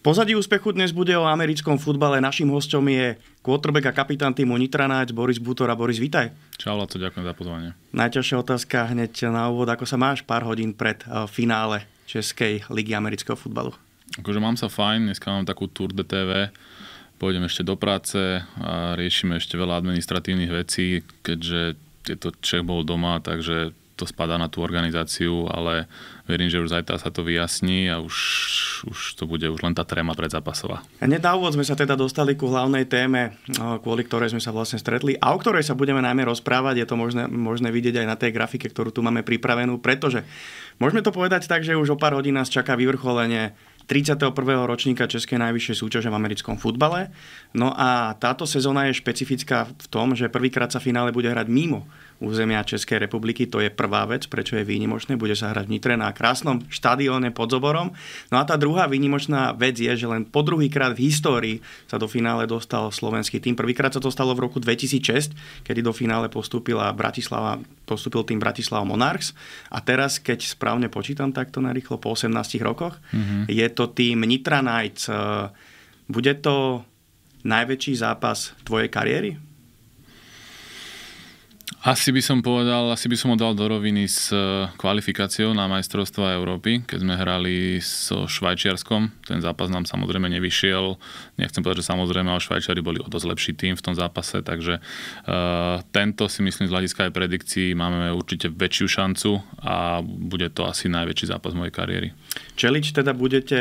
V pozadí úspechu dnes bude o americkom futbale. Našim hostom je quarterback a kapitán týmu Nitranáč Boris A Boris, vítaj. Čau, Laco, ďakujem za pozvanie. Najťažšia otázka hneď na úvod. Ako sa máš pár hodín pred eh, finále Českej ligy amerického futbalu? Akože mám sa fajn, dneska mám takú Tour de TV, pôjdem ešte do práce a riešime ešte veľa administratívnych vecí, keďže je to Čech bol doma, takže to spadá na tú organizáciu, ale verím, že už zajtra sa to vyjasní a už, už to bude už len tá tréma predzápasová. Na úvod sme sa teda dostali ku hlavnej téme, no, kvôli ktorej sme sa vlastne stretli a o ktorej sa budeme najmä rozprávať. Je to možné, možné vidieť aj na tej grafike, ktorú tu máme pripravenú, pretože môžeme to povedať tak, že už o pár hodín nás čaká vyvrcholenie 31. ročníka Českej najvyššej súťaže v americkom futbale. No a táto sezóna je špecifická v tom, že prvýkrát sa finále bude hrať mimo územia Českej republiky. To je prvá vec, prečo je výnimočné. Bude sa hrať v Nitre na krásnom štadióne pod Zoborom. No a tá druhá výnimočná vec je, že len po druhýkrát v histórii sa do finále dostal slovenský tým. Prvýkrát sa to stalo v roku 2006, kedy do finále postúpila Bratislava, postúpil tým Bratislava Monarchs. A teraz, keď správne počítam takto narýchlo, po 18 rokoch, mm-hmm. je to tým Nitra Knights. E, bude to najväčší zápas tvojej kariéry? Asi by som povedal, asi by som ho dal do roviny s eh, kvalifikáciou na majstrovstvo Európy, keď sme hrali so Švajčiarskom. Ten zápas nám samozrejme nevyšiel. Nechcem povedať, že samozrejme, ale Švajčiari boli o dosť lepší tým v tom zápase, takže uh, tento si myslím z hľadiska aj predikcií máme určite väčšiu šancu a bude to asi najväčší zápas mojej kariéry. Čelič teda budete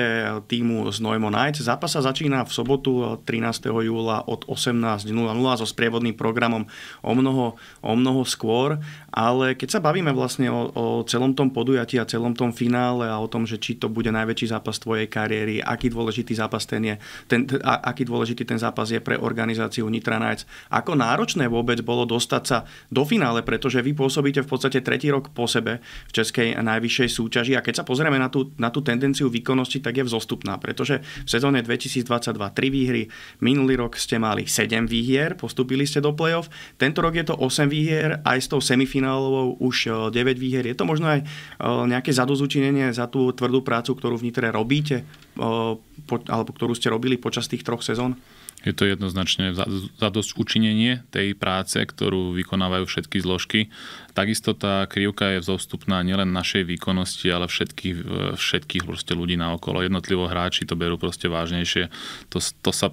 týmu z Noemo Nights. Zápas sa začína v sobotu 13. Eh, júla od 18.00 so sprievodným programom o mnoho, o mnoho mnoho skôr, ale keď sa bavíme vlastne o, o celom tom podujatí a celom tom finále a o tom, že či to bude najväčší zápas tvojej kariéry, aký dôležitý zápas ten je, ten, a, aký dôležitý ten zápas je pre organizáciu Nitra Nights, ako náročné vôbec bolo dostať sa do finále, pretože vy pôsobíte v podstate tretí rok po sebe v českej najvyššej súťaži a keď sa pozrieme na tú, na tú tendenciu výkonnosti, tak je vzostupná, pretože v sezóne 2022 3 výhry, minulý rok ste mali 7 výhier, postupili ste do play-off, tento rok je to 8 výhier, výher, aj s tou semifinálovou už 9 e, výher. Je to možno aj e, nejaké zadozučinenie za tú tvrdú prácu, ktorú v Nitre robíte, e, alebo ktorú ste robili počas tých troch sezón? Je to jednoznačne zadosť učinenie tej práce, ktorú vykonávajú všetky zložky. Takisto tá krivka je vzostupná nielen našej výkonnosti, ale všetkých, všetkých ľudí na okolo. Jednotlivo hráči to berú proste vážnejšie. To, to sa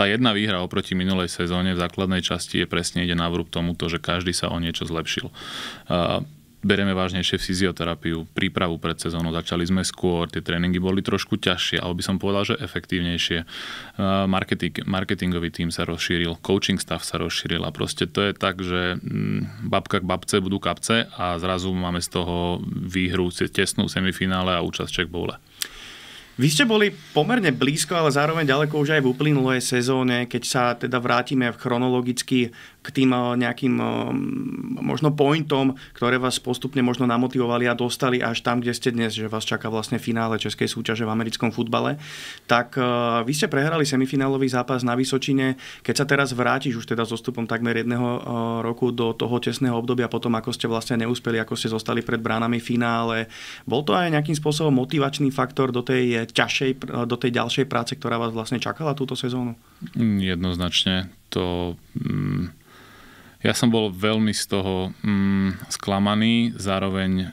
tá jedna výhra oproti minulej sezóne v základnej časti je presne ide na vrúb tomuto, že každý sa o niečo zlepšil. Uh, bereme vážnejšie fyzioterapiu, prípravu pred sezónou, začali sme skôr, tie tréningy boli trošku ťažšie, ale by som povedal, že efektívnejšie. Marketing, marketingový tím sa rozšíril, coaching stav sa rozšíril a proste to je tak, že mm, babka k babce budú kapce a zrazu máme z toho výhru tesnú semifinále a účasť Czech Bowle. Vy ste boli pomerne blízko, ale zároveň ďaleko už aj v uplynulej sezóne, keď sa teda vrátime chronologicky k tým eh, nejakým eh, možno pointom, ktoré vás postupne možno namotivovali a dostali až tam, kde ste dnes, že vás čaká vlastne finále Českej súťaže v americkom futbale. Tak eh, vy ste prehrali semifinálový zápas na Vysočine. Keď sa teraz vrátiš už teda s odstupom takmer jedného roku do toho tesného obdobia, potom ako ste vlastne neúspeli, ako ste zostali pred bránami finále, bol to aj nejakým spôsobom motivačný faktor do tej, ťažšej, do tej ďalšej práce, ktorá vás vlastne čakala túto sezónu? Jednoznačne to... Mm, ja som bol veľmi z toho mm, sklamaný, zároveň e,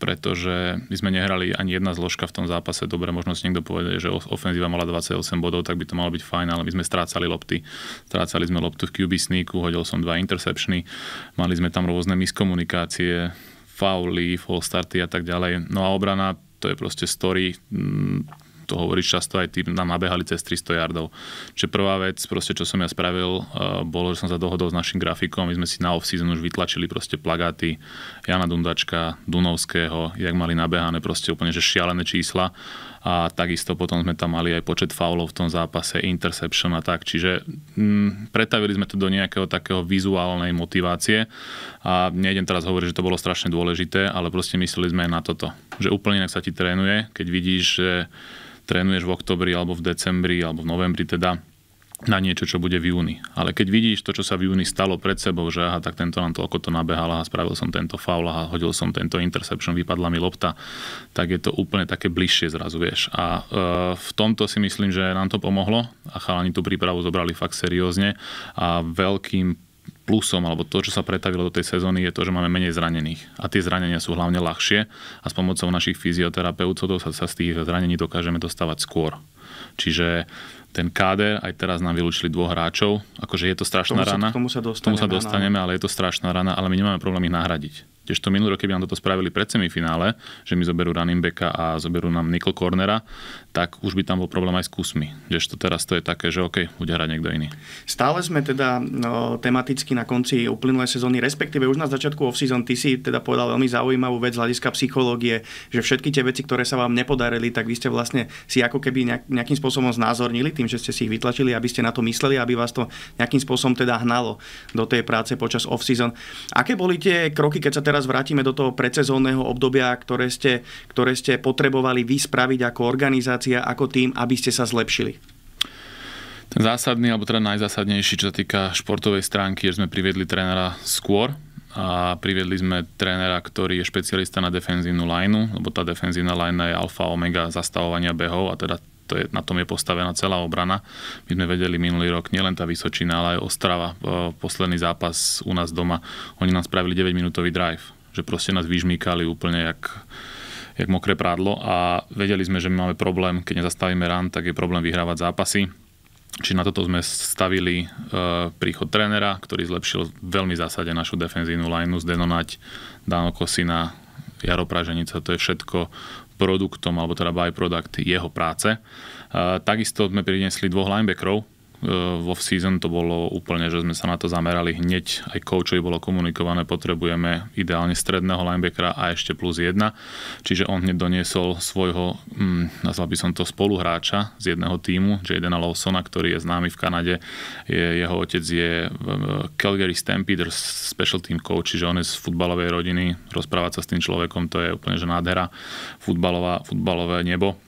pretože my sme nehrali ani jedna zložka v tom zápase. Dobre, možno si niekto povie, že ofenzíva mala 28 bodov, tak by to malo byť fajn, ale my sme strácali lopty. Strácali sme loptu v QB sneaku, hodil som dva interceptiony, mali sme tam rôzne miskomunikácie, fauly, full starty a tak ďalej. No a obrana to je proste story. Mm, to hovoríš často aj tým, nám nabehali cez 300 yardov. Čiže prvá vec, proste, čo som ja spravil, eh, bolo, že som sa dohodol s našim grafikom, my sme si na off-season už vytlačili proste plagáty Jana Dundačka, Dunovského, jak mali nabehané proste úplne že šialené čísla a takisto potom sme tam mali aj počet faulov v tom zápase, interception a tak, čiže m, mm, pretavili sme to do nejakého takého vizuálnej motivácie a nejdem teraz hovoriť, že to bolo strašne dôležité, ale proste mysleli sme aj na toto, že úplne inak sa ti trénuje, keď vidíš, že trénuješ v oktobri alebo v decembri alebo v novembri teda na niečo, čo bude v júni. Ale keď vidíš to, čo sa v júni stalo pred sebou, že aha, tak tento nám toľko to nabehal, a spravil som tento faul, a hodil som tento interception, vypadla mi lopta, tak je to úplne také bližšie zrazu, vieš. A e, v tomto si myslím, že nám to pomohlo a chalani tú prípravu zobrali fakt seriózne a veľkým plusom, alebo to, čo sa pretavilo do tej sezóny, je to, že máme menej zranených. A tie zranenia sú hlavne ľahšie a s pomocou našich fyzioterapeutov sa, sa z tých zranení dokážeme dostávať skôr. Čiže ten káder, aj teraz nám vylúčili dvoch hráčov, akože je to strašná tomu rana. Sa, k tomu sa dostaneme, tomu sa dostaneme ale je to strašná rana, ale my nemáme problém ich nahradiť. Tiež to minulý rok, keby nám toto spravili pred semifinále, že mi zoberú running backa a zoberú nám Nickel Cornera, tak už by tam bol problém aj s kusmi. to teraz to je také, že OK, bude hrať niekto iný. Stále sme teda no, tematicky na konci uplynulej sezóny, respektíve už na začiatku off-season ty si teda povedal veľmi zaujímavú vec z hľadiska psychológie, že všetky tie veci, ktoré sa vám nepodarili, tak vy ste vlastne si ako keby nejakým spôsobom znázornili tým, že ste si ich vytlačili, aby ste na to mysleli, aby vás to nejakým spôsobom teda hnalo do tej práce počas off-season. Aké boli tie kroky, keď sa teraz teraz vrátime do toho predsezónneho obdobia, ktoré ste, ktoré ste potrebovali vy spraviť ako organizácia, ako tým, aby ste sa zlepšili? Ten zásadný, alebo teda najzásadnejší, čo sa týka športovej stránky, že sme priviedli trénera skôr, a priviedli sme trénera, ktorý je špecialista na defenzívnu lineu, lebo tá defenzívna linea je alfa omega zastavovania behov a teda to je, na tom je postavená celá obrana. My sme vedeli minulý rok nielen tá Vysočina, ale aj Ostrava. E, posledný zápas u nás doma, oni nám spravili 9-minútový drive. Že proste nás vyžmýkali úplne jak, jak mokré prádlo a vedeli sme, že my máme problém, keď nezastavíme rán, tak je problém vyhrávať zápasy. Či na toto sme stavili e, príchod trénera, ktorý zlepšil veľmi zásade našu defenzívnu lineu, Denonať, Dano Kosina, Jaro Praženica, to je všetko produktom, alebo teda byproduct jeho práce. Takisto sme priniesli dvoch linebackerov, v eh, off-season to bolo úplne, že sme sa na to zamerali hneď, aj coachovi bolo komunikované, potrebujeme ideálne stredného linebackera a ešte plus jedna, čiže on hneď doniesol svojho, hm, nazval by som to spoluhráča z jedného týmu, Jadena Lawsona, ktorý je známy v Kanade, je, jeho otec je eh, Calgary Stampede, special team coach, čiže on je z futbalovej rodiny, rozprávať sa s tým človekom, to je úplne že nádhera, futbalová, futbalové nebo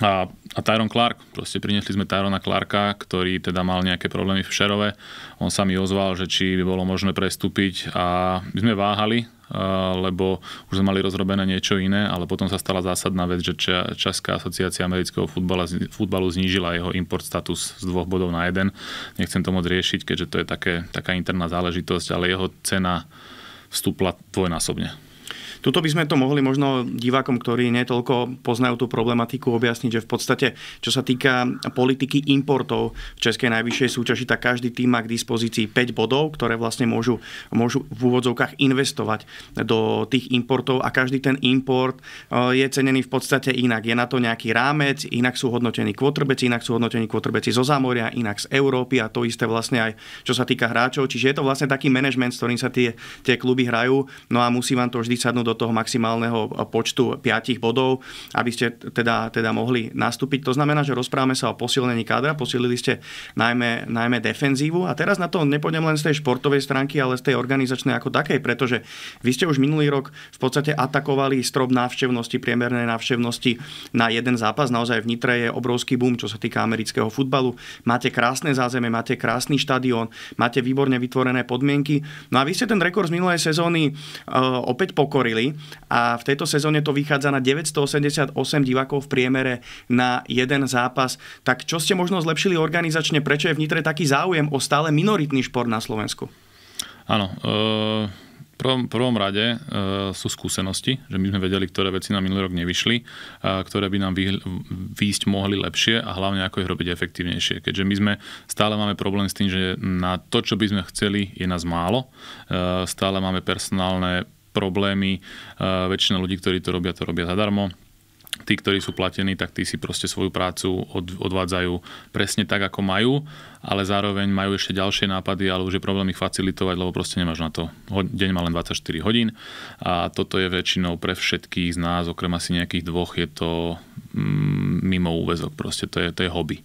a, a Tyron Clark, proste priniesli sme Tyrona Clarka, ktorý teda mal nejaké problémy v Šerove. On sa mi ozval, že či by bolo možné prestúpiť a my sme váhali, lebo už sme mali rozrobené niečo iné, ale potom sa stala zásadná vec, že Česká asociácia amerického futbala, futbalu znížila jeho import status z dvoch bodov na jeden. Nechcem to moc riešiť, keďže to je také, taká interná záležitosť, ale jeho cena vstúpla dvojnásobne Tuto by sme to mohli možno divákom, ktorí netoľko poznajú tú problematiku, objasniť, že v podstate, čo sa týka politiky importov v Českej najvyššej súťaži, tak každý tým má k dispozícii 5 bodov, ktoré vlastne môžu, môžu v úvodzovkách investovať do tých importov a každý ten import eh, je cenený v podstate inak. Je na to nejaký rámec, inak sú hodnotení kvotrbeci, inak sú hodnotení kvotrbeci zo zámoria, inak z Európy a to isté vlastne aj čo sa týka hráčov. Čiže je to vlastne taký management, s ktorým sa tie, tie kluby hrajú. No a musí vám to vždy sadnúť do toho maximálneho počtu 5 bodov, aby ste teda, teda mohli nastúpiť. To znamená, že rozprávame sa o posilnení kádra, posilili ste najmä, najmä defenzívu a teraz na to nepôjdem len z tej športovej stránky, ale z tej organizačnej ako takej, pretože vy ste už minulý rok v podstate atakovali strop návštevnosti, priemernej návštevnosti na jeden zápas. Naozaj v Nitre je obrovský boom, čo sa týka amerického futbalu. Máte krásne zázemie, máte krásny štadión, máte výborne vytvorené podmienky. No a vy ste ten rekord z minulej sezóny uh, opäť pokorili diely a v tejto sezóne to vychádza na 988 divákov v priemere na jeden zápas. Tak čo ste možno zlepšili organizačne? Prečo je v Nitre taký záujem o stále minoritný šport na Slovensku? Áno, e- prvom, prvom rade e, sú skúsenosti, že my sme vedeli, ktoré veci nám minulý rok nevyšli, a e, ktoré by nám vy, výjsť mohli lepšie a hlavne ako ich robiť efektívnejšie. Keďže my sme stále máme problém s tým, že na to, čo by sme chceli, je nás málo. E, stále máme personálne problémy. E, väčšina ľudí, ktorí to robia, to robia zadarmo tí, ktorí sú platení, tak tí si proste svoju prácu odvádzajú presne tak, ako majú ale zároveň majú ešte ďalšie nápady, ale už je problém ich facilitovať, lebo proste nemáš na to. Deň má len 24 hodín a toto je väčšinou pre všetkých z nás, okrem asi nejakých dvoch, je to mm, mimo úvezok, proste to je, to je hobby.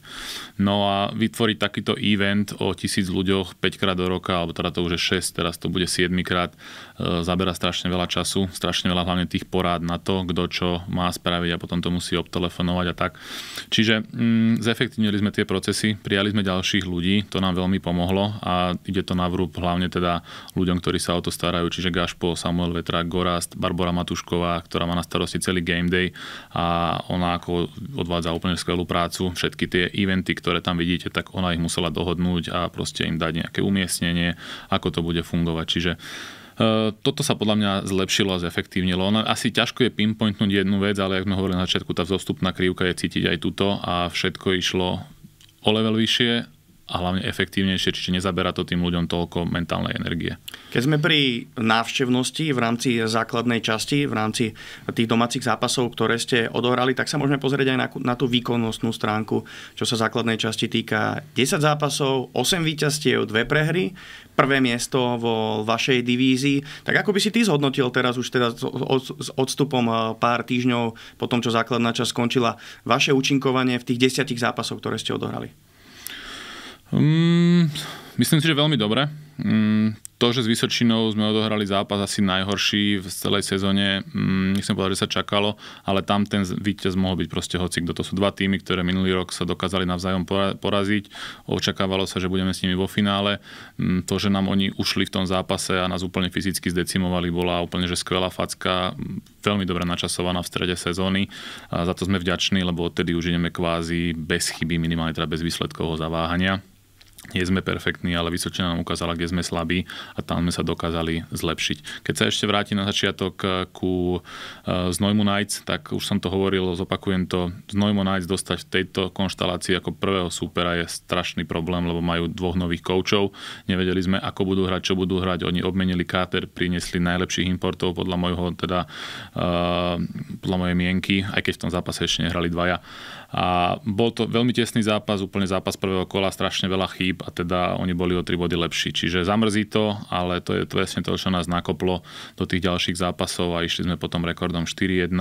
No a vytvoriť takýto event o tisíc ľuďoch 5 krát do roka, alebo teda to už je 6, teraz to bude 7 krát, e, zabera strašne veľa času, strašne veľa hlavne tých porád na to, kto čo má spraviť a potom to musí obtelefonovať a tak. Čiže mm, zefektívnili sme tie procesy, prijali sme ďalších mladých ľudí, to nám veľmi pomohlo a ide to na vrúb hlavne teda ľuďom, ktorí sa o to starajú, čiže Gašpo, Samuel Vetra, Gorast, Barbara Matušková, ktorá má na starosti celý game day a ona ako odvádza úplne skvelú prácu. Všetky tie eventy, ktoré tam vidíte, tak ona ich musela dohodnúť a proste im dať nejaké umiestnenie, ako to bude fungovať. Čiže e, toto sa podľa mňa zlepšilo a zefektívnilo. Ono asi ťažko je pinpointnúť jednu vec, ale ako sme hovorili na začiatku, tá vzostupná krivka je cítiť aj túto a všetko išlo o level vyššie a hlavne efektívnejšie, čiže nezabera to tým ľuďom toľko mentálnej energie. Keď sme pri návštevnosti v rámci základnej časti, v rámci tých domácich zápasov, ktoré ste odohrali, tak sa môžeme pozrieť aj na, na tú výkonnostnú stránku, čo sa základnej časti týka. 10 zápasov, 8 víťazstiev, 2 prehry, prvé miesto vo vašej divízii. Tak ako by si ty zhodnotil teraz už teda s odstupom eh, pár týždňov po tom, čo základná časť skončila, vaše účinkovanie v tých 10 zápasoch, ktoré ste odohrali? Um, myslím si, že veľmi dobre. Um, to, že s Vysočinou sme odohrali zápas asi najhorší v celej sezóne, um, nechcem povedať, že sa čakalo, ale tam ten víťaz mohol byť proste hoci kto. To sú dva týmy, ktoré minulý rok sa dokázali navzájom poraziť. Očakávalo sa, že budeme s nimi vo finále. Um, to, že nám oni ušli v tom zápase a nás úplne fyzicky zdecimovali, bola úplne že skvelá facka, veľmi dobre načasovaná v strede sezóny. A za to sme vďační, lebo odtedy už ideme kvázi bez chyby, minimálne teda bez výsledkového zaváhania nie sme perfektní, ale Vysočina nám ukázala, kde sme slabí a tam sme sa dokázali zlepšiť. Keď sa ešte vráti na začiatok eh, ku eh, Znojmu Nights, tak už som to hovoril, zopakujem to. Znojmu Nights dostať v tejto konštalácii ako prvého súpera je strašný problém, lebo majú dvoch nových koučov. Nevedeli sme, ako budú hrať, čo budú hrať. Oni obmenili káter, priniesli najlepších importov podľa mojho, teda, eh, podľa mojej mienky, aj keď v tom zápase ešte nehrali dvaja. A bol to veľmi tesný zápas, úplne zápas prvého kola, strašne veľa chýb a teda oni boli o 3 body lepší. Čiže zamrzí to, ale to je presne to, čo nás nakoplo do tých ďalších zápasov a išli sme potom rekordom 4-1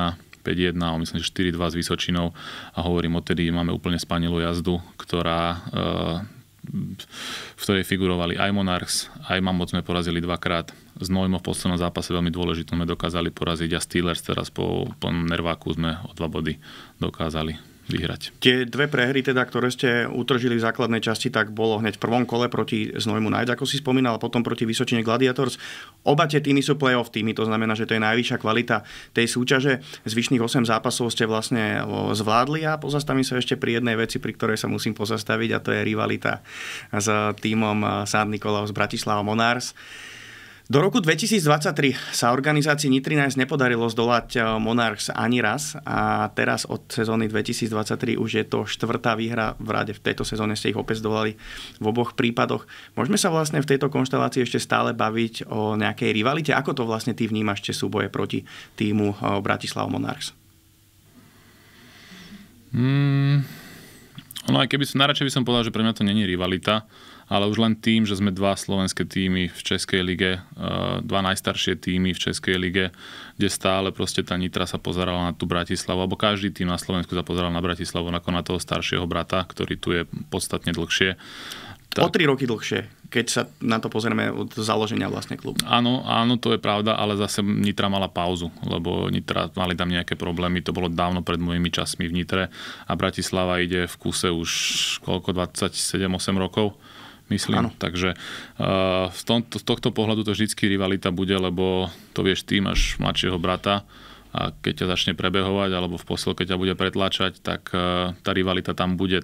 5-1, a myslím, že 4-2 s Vysočinou a hovorím, odtedy máme úplne spanilú jazdu, ktorá e, v ktorej figurovali aj Monarchs, aj mamoc sme porazili dvakrát. S Nojmo v poslednom zápase veľmi dôležitom sme dokázali poraziť a Steelers teraz po, po Nerváku sme o dva body dokázali vyhrať. Tie dve prehry, teda, ktoré ste utržili v základnej časti, tak bolo hneď v prvom kole proti Znojmu Najd, ako si spomínal, a potom proti Vysočine Gladiators. Oba tie týmy sú playoff týmy, to znamená, že to je najvyššia kvalita tej súťaže. Zvyšných 8 zápasov ste vlastne zvládli a pozastavím sa ešte pri jednej veci, pri ktorej sa musím pozastaviť a to je rivalita s týmom e, Sán Nikolaus Bratislava Monars. Do roku 2023 sa organizácii Nitrinárs nepodarilo zdolať eh, Monarchs ani raz a teraz od sezóny 2023 už je to štvrtá výhra v rade. V tejto sezóne ste ich opäť zdolali v oboch prípadoch. Môžeme sa vlastne v tejto konštelácii ešte stále baviť o nejakej rivalite. Ako to vlastne ty vnímaš tie súboje proti týmu eh, Bratislav Monarchs? Mm, no aj keby som, najradšej by som povedal, že pre mňa to není rivalita ale už len tým, že sme dva slovenské týmy v Českej lige, eh, dva najstaršie týmy v Českej lige, kde stále proste tá Nitra sa pozerala na tú Bratislavu, alebo každý tým na Slovensku sa pozeral na Bratislavu, ako na toho staršieho brata, ktorý tu je podstatne dlhšie. Tak. O tri roky dlhšie, keď sa na to pozrieme od založenia vlastne klubu. Áno, áno, to je pravda, ale zase Nitra mala pauzu, lebo Nitra mali tam nejaké problémy, to bolo dávno pred mojimi časmi v Nitre a Bratislava ide v kuse už koľko, 27-8 rokov myslím. Ano. Takže uh, eh, z, tom, z tohto pohľadu to vždycky rivalita bude, lebo to vieš, ty máš mladšieho brata a keď ťa začne prebehovať alebo v posilke ťa bude pretláčať, tak uh, tá rivalita tam bude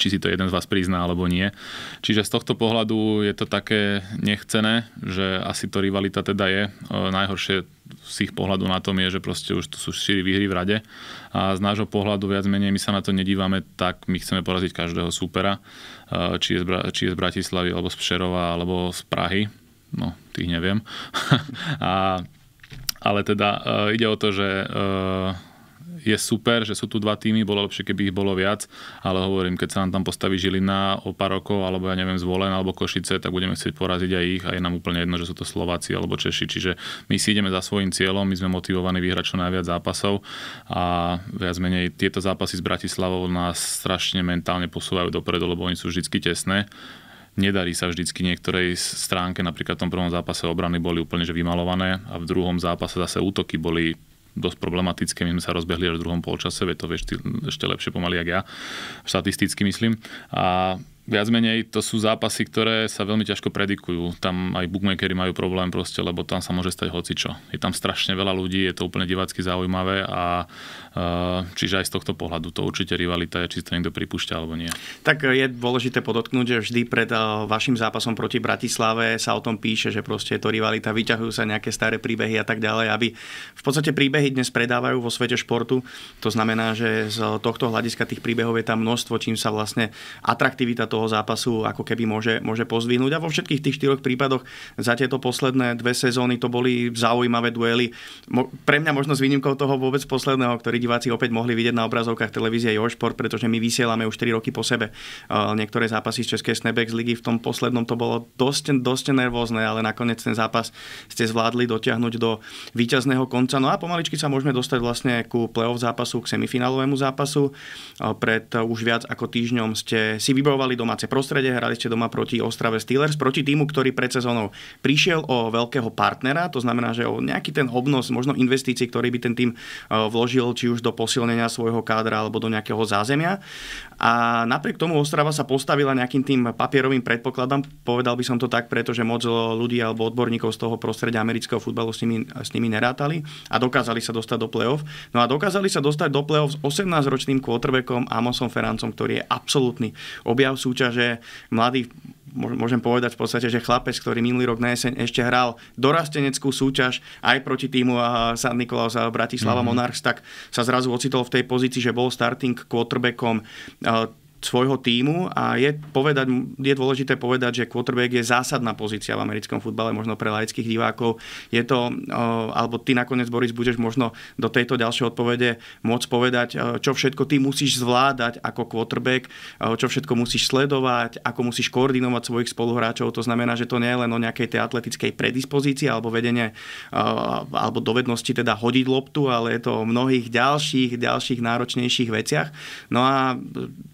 či si to jeden z vás prizná alebo nie. Čiže z tohto pohľadu je to také nechcené, že asi to rivalita teda je. Eh, najhoršie z ich pohľadu na tom je, že proste už tu sú štyri výhry v rade a z nášho pohľadu viac menej my sa na to nedívame tak, my chceme poraziť každého súpera Eh, či je, z, či je z Bratislavy, alebo z Pšerova, alebo z Prahy. No, tých neviem. a, ale teda eh, ide o to, že eh, je super, že sú tu dva týmy, bolo lepšie, keby ich bolo viac, ale hovorím, keď sa nám tam postaví Žilina o pár rokov, alebo ja neviem, Zvolen, alebo Košice, tak budeme chcieť poraziť aj ich a je nám úplne jedno, že sú to Slováci alebo Češi. Čiže my si ideme za svojím cieľom, my sme motivovaní vyhrať čo najviac zápasov a viac menej tieto zápasy s Bratislavou nás strašne mentálne posúvajú dopredu, lebo oni sú vždy tesné nedarí sa vždycky niektorej stránke, napríklad v tom prvom zápase obrany boli úplne že vymalované a v druhom zápase zase útoky boli dosť problematické. My sme sa rozbehli až v druhom polčase, veď to vieš ty ešte lepšie pomaly, ako ja, štatisticky myslím. A viac menej to sú zápasy, ktoré sa veľmi ťažko predikujú. Tam aj bookmakery majú problém proste, lebo tam sa môže stať hocičo. Je tam strašne veľa ľudí, je to úplne divácky zaujímavé a Eh, čiže aj z tohto pohľadu to určite rivalita je, či to niekto pripúšťa alebo nie. Tak eh, je dôležité podotknúť, že vždy pred eh, vašim zápasom proti Bratislave sa o tom píše, že proste je to rivalita, vyťahujú sa nejaké staré príbehy a tak ďalej, aby v podstate príbehy dnes predávajú vo svete športu. To znamená, že z tohto hľadiska tých príbehov je tam množstvo, čím sa vlastne atraktivita toho zápasu ako keby môže, môže pozvinúť. A vo všetkých tých štyroch prípadoch za tieto posledné dve sezóny to boli zaujímavé duely. Pre mňa možno s výnimkou toho vôbec posledného, ktorý diváci opäť mohli vidieť na obrazovkách televízie Jošport, pretože my vysielame už 3 roky po sebe niektoré zápasy z Českej Snebex ligy. V tom poslednom to bolo dosť, dosť nervózne, ale nakoniec ten zápas ste zvládli dotiahnuť do víťazného konca. No a pomaličky sa môžeme dostať vlastne ku play-off zápasu, k semifinálovému zápasu. Pred už viac ako týždňom ste si vybojovali domáce prostredie, hrali ste doma proti Ostrave Steelers, proti týmu, ktorý pred sezónou prišiel o veľkého partnera, to znamená, že o nejaký ten obnos, možno investícií, ktorý by ten tým e, vložil či už do posilnenia svojho kádra alebo do nejakého zázemia. A napriek tomu Ostrava sa postavila nejakým tým papierovým predpokladom, povedal by som to tak, pretože moc ľudí alebo odborníkov z toho prostredia amerického futbalu s nimi, s nimi nerátali a dokázali sa dostať do play-off. No a dokázali sa dostať do play-off s 18-ročným quarterbackom Amosom Ferrancom, ktorý je absolútny objav súťaže, mladý môžem povedať v podstate, že chlapec, ktorý minulý rok na jeseň ešte hral dorasteneckú súťaž aj proti týmu San a Bratislava mm-hmm. Monarchs, tak sa zrazu ocitol v tej pozícii, že bol starting quarterbackom svojho týmu a je, povedať, je dôležité povedať, že quarterback je zásadná pozícia v americkom futbale, možno pre laických divákov. Je to, eh, alebo ty nakoniec, Boris, budeš možno do tejto ďalšej odpovede môcť povedať, eh, čo všetko ty musíš zvládať ako quarterback, eh, čo všetko musíš sledovať, ako musíš koordinovať svojich spoluhráčov. To znamená, že to nie je len o nejakej tej atletickej predispozícii alebo vedenie alebo dovednosti teda hodiť loptu, ale je to o mnohých ďalších, ďalších náročnejších veciach. No a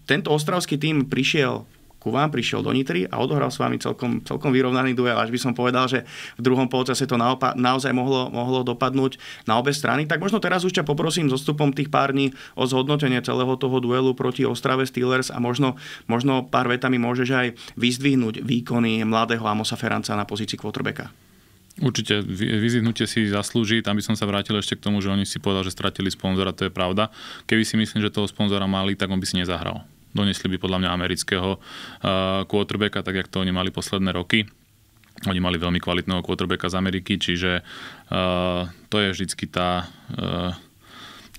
tento ostravský tým prišiel ku vám, prišiel do Nitry a odohral s vami celkom, celkom vyrovnaný duel. Až by som povedal, že v druhom polčase to naopa- naozaj mohlo, mohlo dopadnúť na obe strany. Tak možno teraz už ťa poprosím zostupom tých pár dní o zhodnotenie celého toho duelu proti Ostrave Steelers a možno, možno pár vetami môžeš aj vyzdvihnúť výkony mladého Amosa Feranca na pozícii quarterbacka. Určite vyzýhnutie si zaslúži, tam by som sa vrátil ešte k tomu, že oni si povedal, že stratili sponzora, to je pravda. Keby si myslím, že toho sponzora mali, tak on by si nezahral donesli by podľa mňa amerického eh, quarterbacka, tak jak to oni mali posledné roky. Oni mali veľmi kvalitného quarterbacka z Ameriky, čiže uh, to je vždycky tá uh,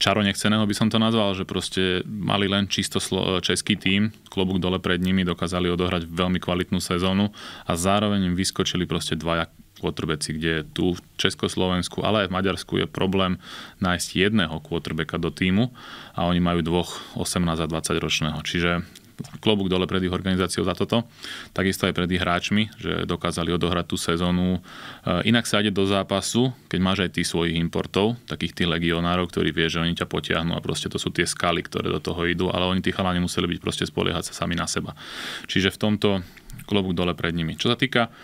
čaro nechceného by som to nazval, že proste mali len čisto slo- český tím, klobúk dole pred nimi, dokázali odohrať veľmi kvalitnú sezónu a zároveň im vyskočili proste dvaja kôtrbeci, kde tu v Československu, ale aj v Maďarsku je problém nájsť jedného kôtrbeka do týmu a oni majú dvoch 18 a 20 ročného. Čiže klobúk dole pred ich organizáciou za toto, takisto aj pred ich hráčmi, že dokázali odohrať tú sezónu. E, inak sa ide do zápasu, keď máš aj tých svojich importov, takých tých legionárov, ktorí vie, že oni ťa potiahnú a proste to sú tie skaly, ktoré do toho idú, ale oni tí chalani museli byť proste spoliehať sa sami na seba. Čiže v tomto klobúk dole pred nimi. Čo sa týka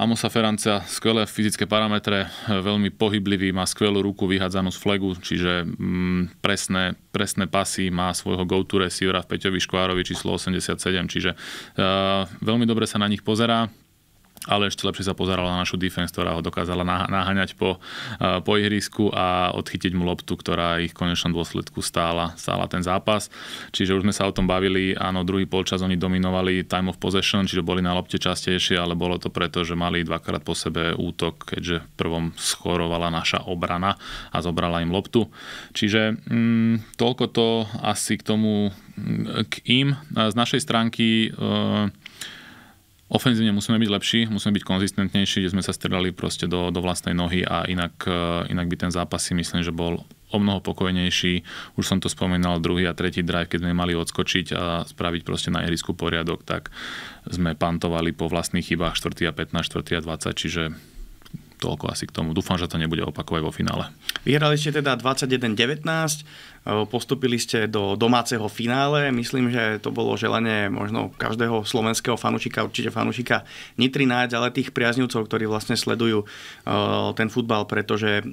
Amosa Feranca, skvelé fyzické parametre, e, veľmi pohyblivý, má skvelú ruku vyhádzanú z flegu, čiže mm, presné, presné pasy, má svojho go-to receivera v Peťovi Škvárovi číslo 87, čiže uh, veľmi dobre sa na nich pozerá ale ešte lepšie sa pozerala na našu defense, ktorá ho dokázala naháňať po, eh, po ihrisku a odchytiť mu loptu, ktorá ich v konečnom dôsledku stála, stála ten zápas. Čiže už sme sa o tom bavili, áno, druhý polčas oni dominovali time of possession, čiže boli na lopte častejšie, ale bolo to preto, že mali dvakrát po sebe útok, keďže v prvom schorovala naša obrana a zobrala im loptu. Čiže mm, toľko to asi k tomu, mm, k im. Z našej stránky e, Ofenzívne musíme byť lepší, musíme byť konzistentnejší, že sme sa strelali proste do, do vlastnej nohy a inak, e, inak by ten zápas si myslím, že bol o mnoho pokojnejší. Už som to spomínal, druhý a tretí drive, keď sme mali odskočiť a spraviť proste na ihrisku poriadok, tak sme pantovali po vlastných chybách 4. a 15, 4. a 20, čiže toľko asi k tomu. Dúfam, že to nebude opakovať vo finále. Vyhrali ste teda 21-19. Eh, postupili ste do domáceho finále. Myslím, že to bolo želanie možno každého slovenského fanúšika, určite fanúšika Nitry nájsť, ale tých priaznivcov, ktorí vlastne sledujú eh, ten futbal, pretože eh,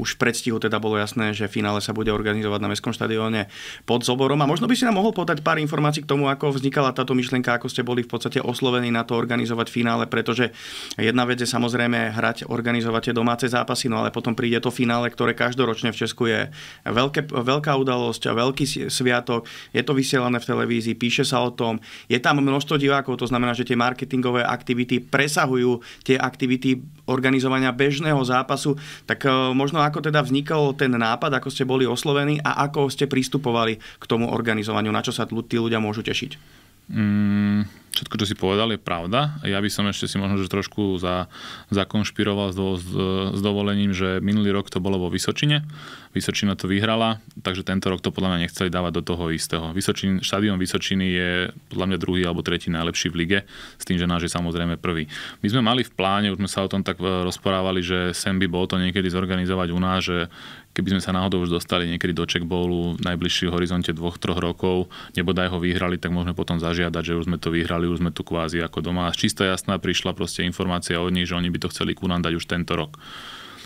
už v predstihu teda bolo jasné, že finále sa bude organizovať na Mestskom štadióne pod Zoborom. A možno by si nám mohol podať pár informácií k tomu, ako vznikala táto myšlienka, ako ste boli v podstate oslovení na to organizovať finále, pretože jedna vec je samozrejme hrať, organizovať tie domáce zápasy, no ale potom príde to finále, ktoré každoročne v Česku je veľké, veľké veľká udalosť a veľký sviatok, je to vysielané v televízii, píše sa o tom, je tam množstvo divákov, to znamená, že tie marketingové aktivity presahujú tie aktivity organizovania bežného zápasu, tak e, možno ako teda vznikol ten nápad, ako ste boli oslovení a ako ste pristupovali k tomu organizovaniu, na čo sa tí ľudia môžu tešiť? Mm, všetko, čo si povedal, je pravda. Ja by som ešte si možno že trošku za, zakonšpiroval s, do, s, e, s dovolením, že minulý rok to bolo vo Vysočine Vysočina to vyhrala, takže tento rok to podľa mňa nechceli dávať do toho istého. Vysočin, štadión Vysočiny je podľa mňa druhý alebo tretí najlepší v lige, s tým, že náš je samozrejme prvý. My sme mali v pláne, už sme sa o tom tak e, rozprávali, že sem by bolo to niekedy zorganizovať u nás, že keby sme sa náhodou už dostali niekedy do checkbowlu v najbližších horizonte dvoch, troch rokov, nebodaj ho vyhrali, tak môžeme potom zažiadať, že už sme to vyhrali, už sme tu kvázi ako doma. A jasná prišla proste informácia od nich, že oni by to chceli ku nám dať už tento rok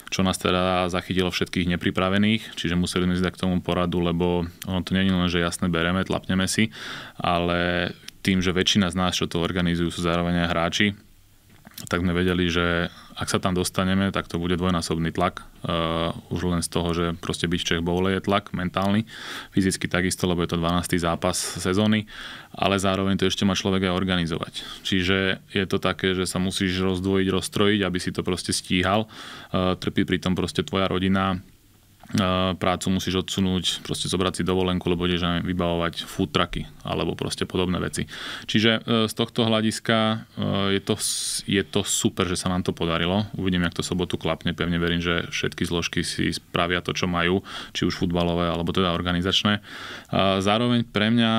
čo nás teda zachytilo všetkých nepripravených, čiže museli sme ísť k tomu poradu, lebo ono to nie je len, že jasne bereme, tlapneme si, ale tým, že väčšina z nás, čo to organizujú, sú zároveň aj hráči, tak sme vedeli, že ak sa tam dostaneme, tak to bude dvojnásobný tlak. Uh, už len z toho, že proste byť Čech Bowle je tlak mentálny, fyzicky takisto, lebo je to 12. zápas sezóny, ale zároveň to ešte má človek aj organizovať. Čiže je to také, že sa musíš rozdvojiť, rozstrojiť, aby si to proste stíhal. Uh, trpí pritom proste tvoja rodina, prácu musíš odsunúť, proste zobrať si dovolenku, lebo budeš aj vybavovať food trucky alebo proste podobné veci. Čiže e, z tohto hľadiska e, je to, je to super, že sa nám to podarilo. Uvidím, jak to sobotu klapne. Pevne verím, že všetky zložky si spravia to, čo majú, či už futbalové alebo teda organizačné. Zároveň pre mňa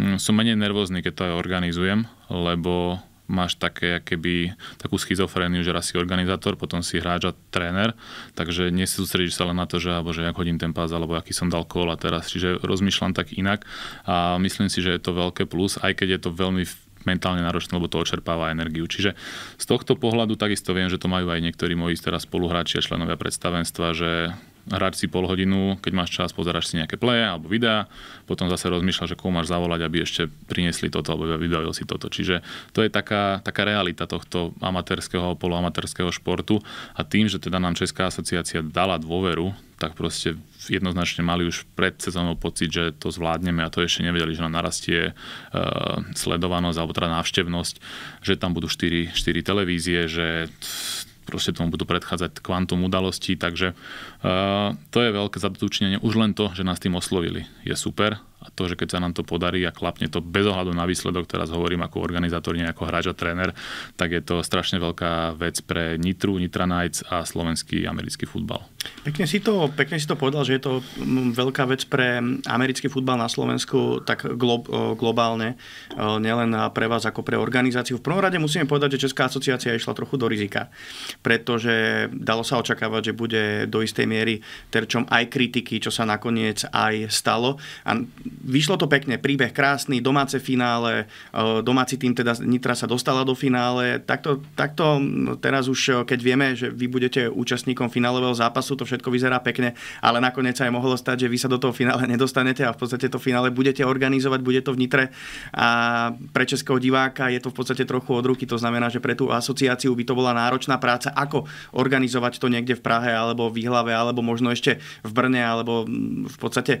mm, som menej nervózny, keď to aj organizujem, lebo máš také, keby, takú schizofréniu, že raz si organizátor, potom si hráč a tréner, takže nesústredíš sa len na to, že, alebo že jak hodím ten pás, alebo aký som dal kol a teraz. Čiže rozmýšľam tak inak a myslím si, že je to veľké plus, aj keď je to veľmi mentálne náročné, lebo to očerpáva energiu. Čiže z tohto pohľadu takisto viem, že to majú aj niektorí moji teraz spoluhráči a členovia predstavenstva, že hráš si pol hodinu, keď máš čas, pozeráš si nejaké pleje alebo videá, potom zase rozmýšľaš, že komu máš zavolať, aby ešte priniesli toto alebo vybavil si toto. Čiže to je taká, taká realita tohto amatérskeho a poloamatérskeho športu a tým, že teda nám Česká asociácia dala dôveru, tak proste jednoznačne mali už pred sezónou pocit, že to zvládneme a to ešte nevedeli, že nám narastie e, sledovanosť alebo teda návštevnosť, že tam budú 4, 4 televízie, že proste tomu budú predchádzať kvantum udalostí, takže eh, to je veľké zadotučnenie. Už len to, že nás tým oslovili, je super a to, že keď sa nám to podarí a klapne to bez ohľadu na výsledok, teraz hovorím ako organizátor, nie ako hráč a tréner, tak je to strašne veľká vec pre Nitru, Nitra Knights a slovenský americký futbal. Pekne si, to, pekne si to povedal, že je to veľká vec pre americký futbal na Slovensku tak glo, globálne, nielen pre vás ako pre organizáciu. V prvom rade musíme povedať, že Česká asociácia išla trochu do rizika, pretože dalo sa očakávať, že bude do istej miery terčom aj kritiky, čo sa nakoniec aj stalo. A vyšlo to pekne, príbeh krásny, domáce finále, e, domáci tým teda Nitra sa dostala do finále. Takto, takto no, teraz už, e, keď vieme, že vy budete účastníkom finálového zápasu, to všetko vyzerá pekne, ale nakoniec sa aj mohlo stať, že vy sa do toho finále nedostanete a v podstate to finále budete organizovať, bude to v Nitre a pre českého diváka je to v podstate trochu od ruky, to znamená, že pre tú asociáciu by to bola náročná práca, ako organizovať to niekde v Prahe alebo v Výhlave alebo možno ešte v Brne alebo mm, v podstate e,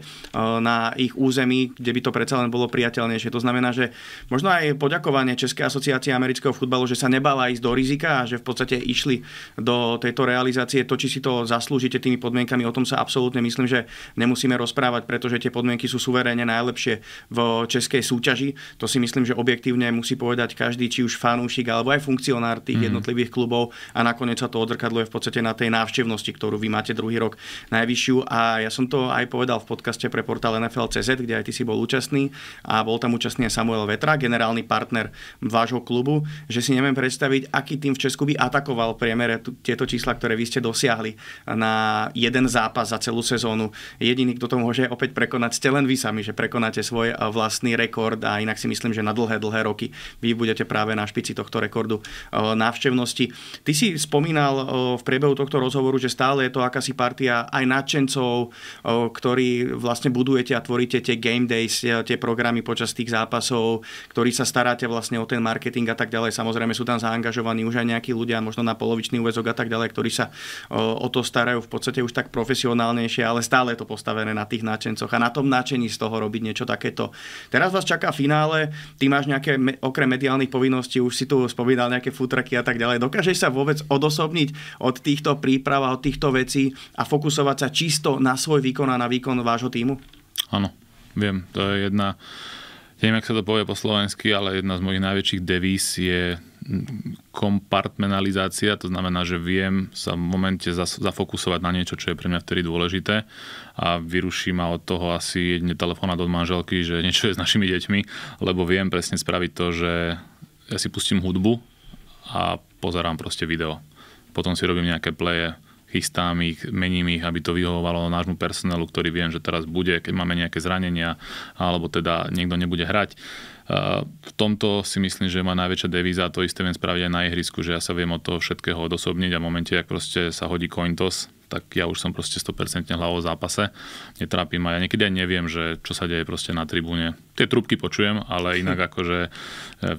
na ich území území, kde by to predsa len bolo priateľnejšie. To znamená, že možno aj poďakovanie Českej asociácie amerického futbalu, že sa nebala ísť do rizika a že v podstate išli do tejto realizácie. To, či si to zaslúžite tými podmienkami, o tom sa absolútne myslím, že nemusíme rozprávať, pretože tie podmienky sú suverénne najlepšie v českej súťaži. To si myslím, že objektívne musí povedať každý, či už fanúšik alebo aj funkcionár tých mm. jednotlivých klubov a nakoniec sa to odrkadluje v podstate na tej návštevnosti, ktorú vy máte druhý rok najvyššiu. A ja som to aj povedal v podcaste pre portál NFL.cz, kde kde aj ty si bol účastný a bol tam účastný aj Samuel Vetra, generálny partner vášho klubu, že si neviem predstaviť, aký tým v Česku by atakoval priemere tieto čísla, ktoré vy ste dosiahli na jeden zápas za celú sezónu. Jediný, kto to môže opäť prekonať, ste len vy sami, že prekonáte svoj eh, vlastný rekord a inak si myslím, že na dlhé, dlhé roky vy budete práve na špici tohto rekordu eh, návštevnosti. Ty si spomínal eh, v priebehu tohto rozhovoru, že stále je to akási partia aj nadšencov, ktorí vlastne budujete a tvoríte tie game days, e, tie programy počas tých zápasov, ktorí sa staráte vlastne o ten marketing a tak ďalej. Samozrejme sú tam zaangažovaní už aj nejakí ľudia, možno na polovičný úvezok a tak ďalej, ktorí sa e, o to starajú v podstate už tak profesionálnejšie, ale stále je to postavené na tých náčencoch a na tom náčení z toho robiť niečo takéto. Teraz vás čaká finále, ty máš nejaké okrem mediálnych povinností, už si tu spomínal nejaké futraky a tak ďalej. Dokážeš sa vôbec odosobniť od týchto príprav a od týchto vecí a fokusovať sa čisto na svoj výkon a na výkon vášho týmu? Áno. Viem, to je jedna, neviem, ak sa to povie po slovensky, ale jedna z mojich najväčších devíz je kompartmenalizácia, to znamená, že viem sa v momente zafokusovať na niečo, čo je pre mňa vtedy dôležité a vyruší ma od toho asi jedne telefóna do manželky, že niečo je s našimi deťmi, lebo viem presne spraviť to, že ja si pustím hudbu a pozerám proste video. Potom si robím nejaké pleje, chystám ich, mením ich, aby to vyhovovalo nášmu personelu, ktorý viem, že teraz bude, keď máme nejaké zranenia, alebo teda niekto nebude hrať. E, v tomto si myslím, že má najväčšia devíza a to isté viem spraviť aj na ihrisku, že ja sa viem od toho všetkého odosobniť a v momente, ak proste sa hodí cointos, tak ja už som proste 100% hlavou v zápase. Netrápim ma. Ja niekedy aj neviem, že čo sa deje proste na tribúne tie trúbky počujem, ale inak akože e,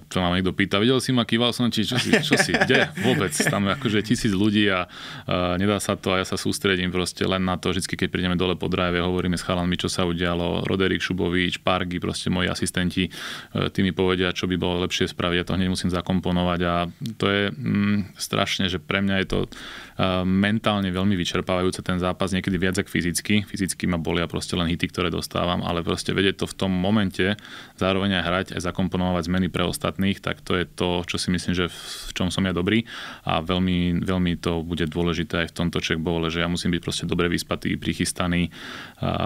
to ma niekto pýta, videl si ma, kýval som, či čo čo, čo si, kde vôbec, tam akože tisíc ľudí a uh, nedá sa to a ja sa sústredím proste len na to, vždy keď prídeme dole po drive, hovoríme s chalanmi, čo sa udialo, Roderick Šubovič, Pargy, proste moji asistenti, uh, tí mi povedia, čo by bolo lepšie spraviť, ja to hneď musím zakomponovať a to je mm, strašne, že pre mňa je to uh, mentálne veľmi vyčerpávajúce ten zápas, niekedy viac ako fyzicky, fyzicky ma bolia proste len hity, ktoré dostávam, ale proste vedieť to v tom momente dôležitejšie, zároveň aj hrať, aj zakomponovať zmeny pre ostatných, tak to je to, čo si myslím, že v čom som ja dobrý a veľmi, veľmi to bude dôležité aj v tomto checkbole, že ja musím byť proste dobre vyspatý, prichystaný,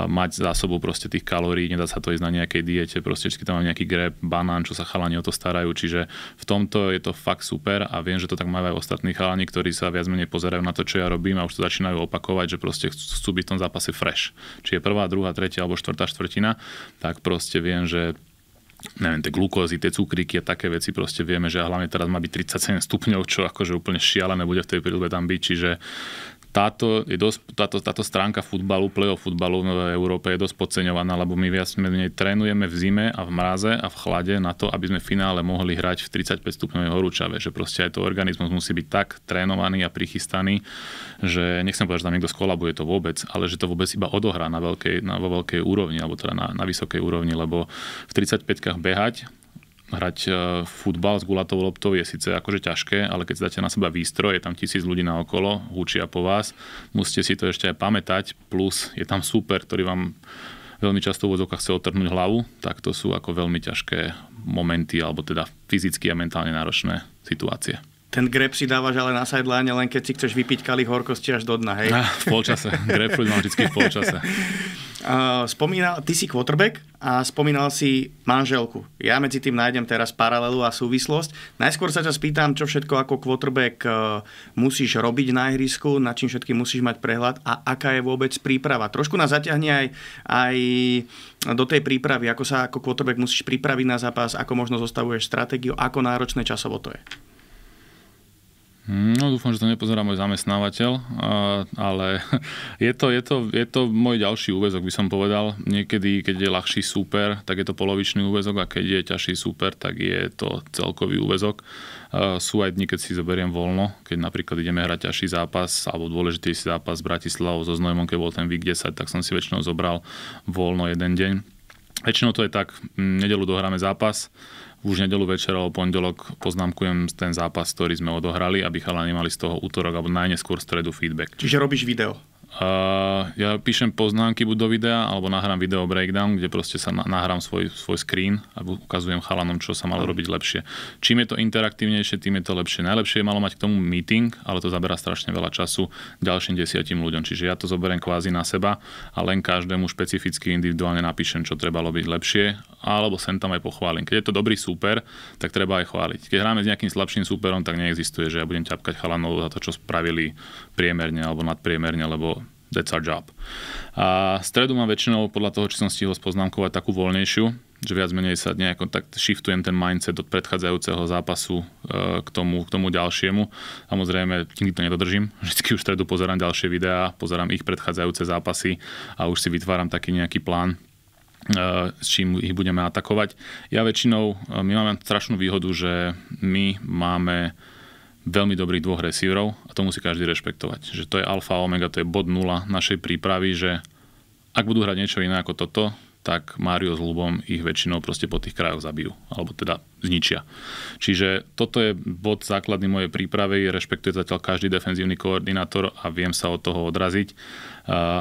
mať zásobu proste tých kalórií, nedá sa to ísť na nejakej diete, proste vždy tam mám nejaký greb, banán, čo sa chalani o to starajú, čiže v tomto je to fakt super a viem, že to tak majú aj ostatní chalani, ktorí sa viac menej pozerajú na to, čo ja robím a už to začínajú opakovať, že proste chcú byť v tom zápase fresh. Či je prvá, druhá, tretia alebo štvrtá štvrtina, tak proste viem, že neviem, tie glukózy, tie cukríky a také veci proste vieme, že a hlavne teraz má byť 37 stupňov, čo akože úplne šialené bude v tej prírobe tam byť, čiže táto, je dosť, táto, táto stránka futbalu, play-off futbalu v Európe je dosť podceňovaná, lebo my viac nej trénujeme v zime a v mraze a v chlade na to, aby sme v finále mohli hrať v 35 stupňovej horúčave, že proste aj to organizmus musí byť tak trénovaný a prichystaný, že nechcem povedať, že tam niekto skolabuje to vôbec, ale že to vôbec iba odohrá na veľkej, na, vo veľkej úrovni, alebo teda na, na vysokej úrovni, lebo v 35-kách behať hrať e, futbal s gulatou loptou je síce akože ťažké, ale keď dáte na seba výstroj, je tam tisíc ľudí na okolo, húčia po vás, musíte si to ešte aj pamätať, plus je tam super, ktorý vám veľmi často v vozovkách chce otrhnúť hlavu, tak to sú ako veľmi ťažké momenty, alebo teda fyzicky a mentálne náročné situácie ten grep si dávaš ale na sideline, len keď si chceš vypiť kalich horkosti až do dna, hej? Ja, v polčase. Grapefruit mám vždy v polčase. Uh, spomínal, ty si quarterback a spomínal si manželku. Ja medzi tým nájdem teraz paralelu a súvislosť. Najskôr sa ťa spýtam, čo všetko ako quarterback uh, musíš robiť na ihrisku, na čím všetky musíš mať prehľad a aká je vôbec príprava. Trošku nás zaťahne aj, aj do tej prípravy, ako sa ako quarterback musíš pripraviť na zápas, ako možno zostavuješ stratégiu, ako náročné časovo to je. Hm, no dúfam, že to nepozerá môj zamestnávateľ, ale je to, je, to, je to môj ďalší úvezok, by som povedal. Niekedy, keď je ľahší súper, tak je to polovičný úvezok a keď je ťažší súper, tak je to celkový úvezok. Sú aj dni, keď si zoberiem voľno, keď napríklad ideme hrať ťažší zápas alebo dôležitý zápas s Bratislavou so Znojmom, keď bol ten Vík 10, tak som si väčšinou zobral voľno jeden deň. Väčšinou to je tak, hm, nedelu dohráme zápas, už nedelu večer alebo pondelok poznámkujem ten zápas, ktorý sme odohrali, aby chalani mali z toho útorok alebo najneskôr stredu feedback. Čiže robíš video? Uh, ja píšem poznámky buď do videa, alebo nahrám video breakdown, kde proste sa nahrám svoj, svoj screen a ukazujem chalanom, čo sa malo robiť lepšie. Čím je to interaktívnejšie, tým je to lepšie. Najlepšie je malo mať k tomu meeting, ale to zaberá strašne veľa času ďalším desiatim ľuďom. Čiže ja to zoberiem kvázi na seba a len každému špecificky individuálne napíšem, čo treba robiť lepšie, alebo sem tam aj pochválim. Keď je to dobrý súper, tak treba aj chváliť. Keď hráme s nejakým slabším súperom, tak neexistuje, že ja budem ťapkať chalanov za to, čo spravili priemerne alebo nadpriemerne, lebo that's our job. A stredu mám väčšinou podľa toho, či som stihol spoznámkovať takú voľnejšiu, že viac menej sa nejako tak shiftujem ten mindset od predchádzajúceho zápasu e, k, tomu, k tomu ďalšiemu. Samozrejme, nikdy to nedodržím. Vždycky už stredu pozerám ďalšie videá, pozerám ich predchádzajúce zápasy a už si vytváram taký nejaký plán, e, s čím ich budeme atakovať. Ja väčšinou, e, my máme strašnú výhodu, že my máme veľmi dobrých dvoch receiverov a to musí každý rešpektovať. Že to je alfa a omega, to je bod nula našej prípravy, že ak budú hrať niečo iné ako toto, tak Mário s Lubom ich väčšinou proste po tých krajoch zabijú, alebo teda zničia. Čiže toto je bod základný mojej prípravy, rešpektuje zatiaľ každý defenzívny koordinátor a viem sa od toho odraziť.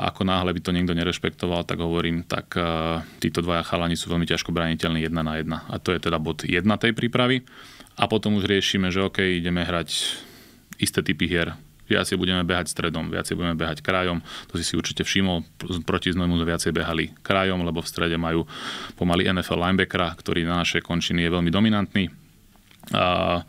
Ako náhle by to niekto nerešpektoval, tak hovorím, tak títo dvaja chalani sú veľmi ťažko braniteľní jedna na jedna. A to je teda bod jedna tej prípravy. A potom už riešime, že OK, ideme hrať isté typy hier. Viacej budeme behať stredom, viacej budeme behať krajom. To si si určite všimol, proti znojmu viacej behali krajom, lebo v strede majú pomaly NFL linebackera, ktorý na našej končiny je veľmi dominantný. A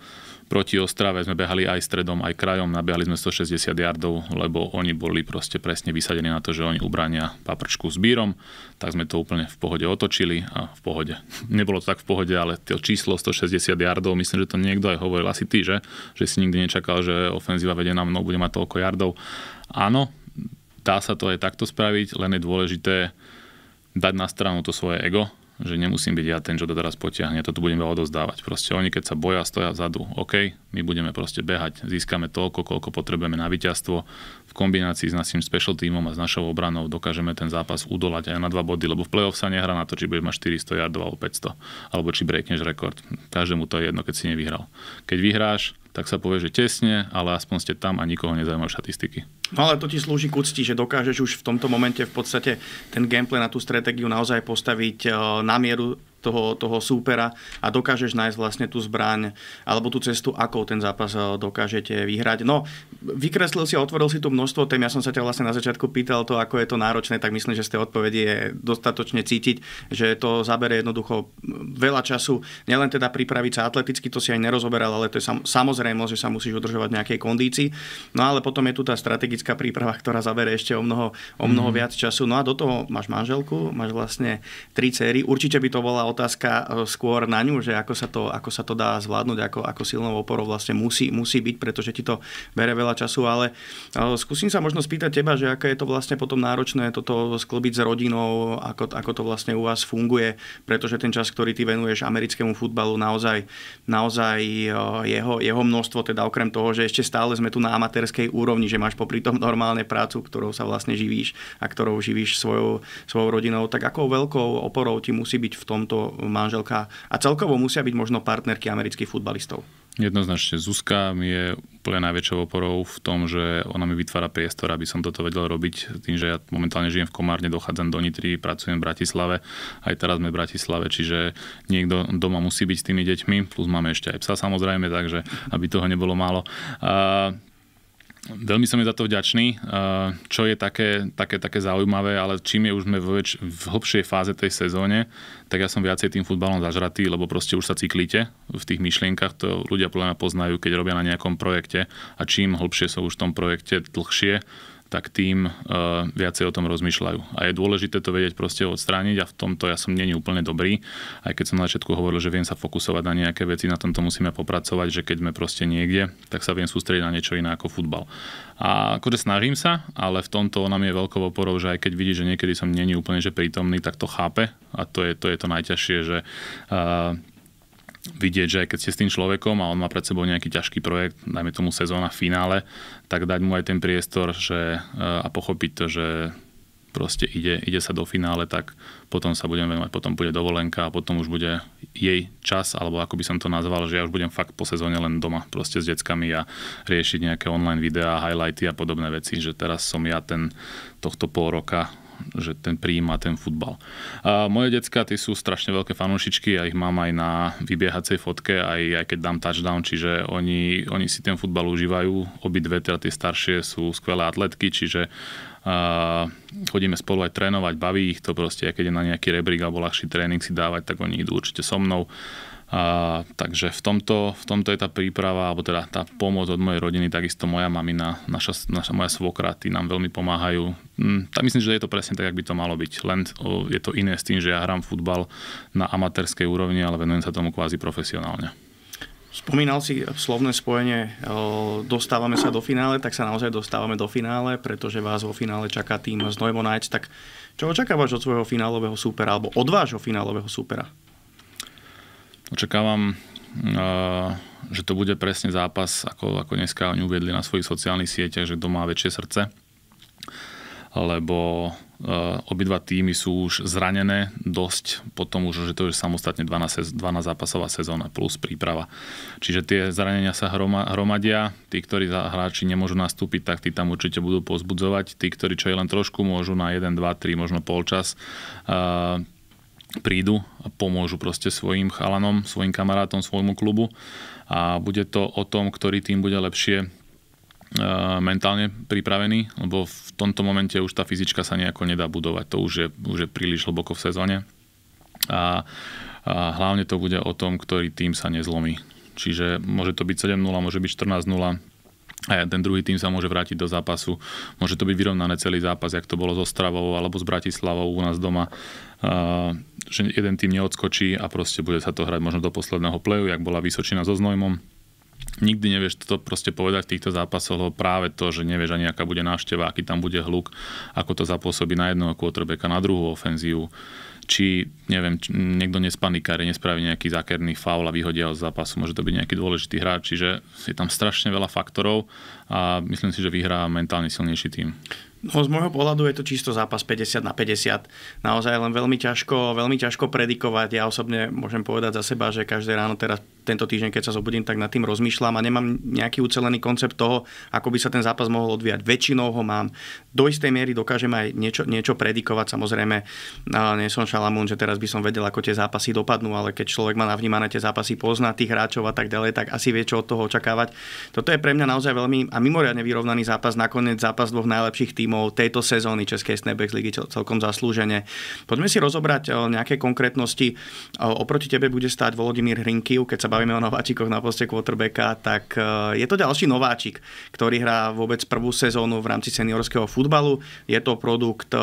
Proti Ostrave sme behali aj stredom, aj krajom, nabehali sme 160 yardov, lebo oni boli proste presne vysadení na to, že oni ubrania paprčku s bírom, tak sme to úplne v pohode otočili a v pohode. Nebolo to tak v pohode, ale to číslo 160 yardov, myslím, že to niekto aj hovoril, asi ty, že? Že si nikdy nečakal, že ofenzíva vedená mnou bude mať toľko jardov. Áno, dá sa to aj takto spraviť, len je dôležité dať na stranu to svoje ego že nemusím byť ja ten, čo to teraz potiahne, toto budeme odozdávať. Proste oni, keď sa boja, stoja vzadu. OK, my budeme proste behať, získame toľko, koľko potrebujeme na víťazstvo. V kombinácii s našim special týmom a s našou obranou dokážeme ten zápas udolať aj na dva body, lebo v play-off sa nehrá na to, či budeš mať 400 yardov alebo 500, alebo či breakneš rekord. Každému to je jedno, keď si nevyhral. Keď vyhráš, tak sa povie, že tesne, ale aspoň ste tam a nikoho nezaujímajú štatistiky. No ale to ti slúži k úcti, že dokážeš už v tomto momente v podstate ten gameplay na tú stratégiu naozaj postaviť eh, na mieru toho, toho súpera a dokážeš nájsť vlastne tú zbraň alebo tú cestu, ako ten zápas eh, dokážete vyhrať. No, vykreslil si a otvoril si tu množstvo tém. Ja som sa ťa vlastne na začiatku pýtal to, ako je to náročné, tak myslím, že z tej odpovedi je dostatočne cítiť, že to zabere jednoducho hm, veľa času. Nielen teda pripraviť sa atleticky, to si aj nerozoberal, ale to je sam, že sa musíš udržovať v nejakej kondícii. No ale potom je tu tá strategická príprava, ktorá zabere ešte o mnoho, o mnoho mm. viac času. No a do toho máš manželku, máš vlastne tri céry. Určite by to bola otázka e, skôr na ňu, že ako sa to, ako sa to dá zvládnuť, ako, ako silnou oporou vlastne musí, musí byť, pretože ti to bere veľa času, ale skúsim sa možno spýtať teba, že aké je to vlastne potom náročné toto sklbiť s rodinou, ako, ako to vlastne u vás funguje, pretože ten čas, ktorý ty venuješ americkému futbalu, naozaj, naozaj e, jeho, jeho množstvo, teda okrem toho, že ešte stále sme tu na amatérskej úrovni, že máš popri tom normálne prácu, ktorou sa vlastne živíš a ktorou živíš svojou, svojou rodinou, tak ako veľkou oporou ti musí byť v tomto táto manželka a celkovo musia byť možno partnerky amerických futbalistov. Jednoznačne. Zuzka mi je úplne najväčšou oporou v tom, že ona mi vytvára priestor, aby som toto vedel robiť. Tým, že ja momentálne žijem v Komárne, dochádzam do Nitry, pracujem v Bratislave, aj teraz sme v Bratislave, čiže niekto doma musí byť s tými deťmi, plus máme ešte aj psa samozrejme, takže aby toho nebolo málo. A Veľmi som je za to vďačný. Čo je také, také, také zaujímavé, ale čím je už sme v, väč- v hlbšej fáze tej sezóne, tak ja som viacej tým futbalom zažratý, lebo proste už sa cyklíte v tých myšlienkach. To ľudia podľa poznajú, keď robia na nejakom projekte a čím hlbšie sú už v tom projekte dlhšie, tak tým e, viacej o tom rozmýšľajú. A je dôležité to vedieť proste odstrániť a v tomto ja som není úplne dobrý. Aj keď som na začiatku hovoril, že viem sa fokusovať na nejaké veci, na tomto musíme popracovať, že keď sme proste niekde, tak sa viem sústrediť na niečo iné ako futbal. A akože snažím sa, ale v tomto ona mi je veľkou oporou, že aj keď vidí, že niekedy som není úplne že prítomný, tak to chápe a to je to, je to najťažšie, že e, vidieť, že keď ste s tým človekom a on má pred sebou nejaký ťažký projekt, dajme tomu sezóna v finále, tak dať mu aj ten priestor že, eh, a pochopiť to, že proste ide, ide sa do finále, tak potom sa budem venovať, potom bude dovolenka a potom už bude jej čas, alebo ako by som to nazval, že ja už budem fakt po sezóne len doma proste s deckami a riešiť nejaké online videá, highlighty a podobné veci, že teraz som ja ten tohto pol roka že ten príjima ten futbal. A moje decka, tí sú strašne veľké fanúšičky, ja ich mám aj na vybiehacej fotke, aj, aj keď dám touchdown, čiže oni, oni si ten futbal užívajú. dve, teda tie staršie sú skvelé atletky, čiže a chodíme spolu aj trénovať, baví ich to proste, keď je na nejaký rebrík alebo ľahší tréning si dávať, tak oni idú určite so mnou. A, takže v tomto, v tomto je tá príprava, alebo teda tá pomoc od mojej rodiny, takisto moja mamina, naša, naša moja svokra, tí nám veľmi pomáhajú. Mm, tak myslím, že je to presne tak, ako by to malo byť. Len o, je to iné s tým, že ja hrám futbal na amatérskej úrovni, ale venujem sa tomu kvázi profesionálne. Spomínal si slovné spojenie, dostávame sa do finále, tak sa naozaj dostávame do finále, pretože vás vo finále čaká tým z Neumonajc, tak čo očakávaš od svojho finálového súpera, alebo od vášho finálového súpera? Očakávam, eh, že to bude presne zápas, ako, ako dneska oni uviedli na svojich sociálnych sieťach, že kto má väčšie srdce, lebo eh, obidva týmy sú už zranené dosť, potom tom, že to je samostatne 12, 12 zápasová sezóna plus príprava. Čiže tie zranenia sa hromadia, tí, ktorí hráči nemôžu nastúpiť, tak tí tam určite budú pozbudzovať, tí, ktorí čo je len trošku, môžu na 1, 2, 3, možno polčas eh, prídu a pomôžu proste svojim chalanom, svojim kamarátom, svojmu klubu a bude to o tom, ktorý tým bude lepšie e, mentálne pripravený, lebo v tomto momente už tá fyzička sa nejako nedá budovať. To už je, už je príliš hlboko v sezóne. A, a hlavne to bude o tom, ktorý tým sa nezlomí. Čiže môže to byť 7-0, môže byť 14-0, a ten druhý tým sa môže vrátiť do zápasu. Môže to byť vyrovnané celý zápas, jak to bolo s Stravou alebo s Bratislavou u nás doma že jeden tým neodskočí a proste bude sa to hrať možno do posledného pleju, jak bola Vysočina so Znojmom. Nikdy nevieš to proste povedať v týchto zápasoch, práve to, že nevieš ani aká bude návšteva, aký tam bude hluk, ako to zapôsobí na jedného quarterbacka, na druhú ofenzívu či neviem, či niekto nespanikári, nespraví nejaký zákerný faul a vyhodia ho z zápasu, môže to byť nejaký dôležitý hráč, čiže je tam strašne veľa faktorov a myslím si, že vyhrá mentálne silnejší tým. No z môjho pohľadu je to čisto zápas 50 na 50. Naozaj len veľmi ťažko, veľmi ťažko predikovať. Ja osobne môžem povedať za seba, že každé ráno teraz tento týždeň, keď sa zobudím, tak nad tým rozmýšľam a nemám nejaký ucelený koncept toho, ako by sa ten zápas mohol odvíjať. Väčšinou ho mám. Do istej miery dokážem aj niečo, niečo predikovať. Samozrejme, nie som šalamún, že teraz by som vedel, ako tie zápasy dopadnú, ale keď človek má navnímané tie zápasy, pozná tých hráčov a tak ďalej, tak asi vie, čo od toho očakávať. Toto je pre mňa naozaj veľmi a mimoriadne vyrovnaný zápas. Nakoniec zápas dvoch najlepších tímov tejto sezóny Českej Snebex ligy celkom zaslúžene. Poďme si rozobrať eh, nejaké konkrétnosti. Eh, oproti tebe bude stáť Volodimír Hrinkiv, keď sa bavíme o nováčikoch na poste quarterbacka, tak e, je to ďalší nováčik, ktorý hrá vôbec prvú sezónu v rámci seniorského futbalu. Je to produkt e,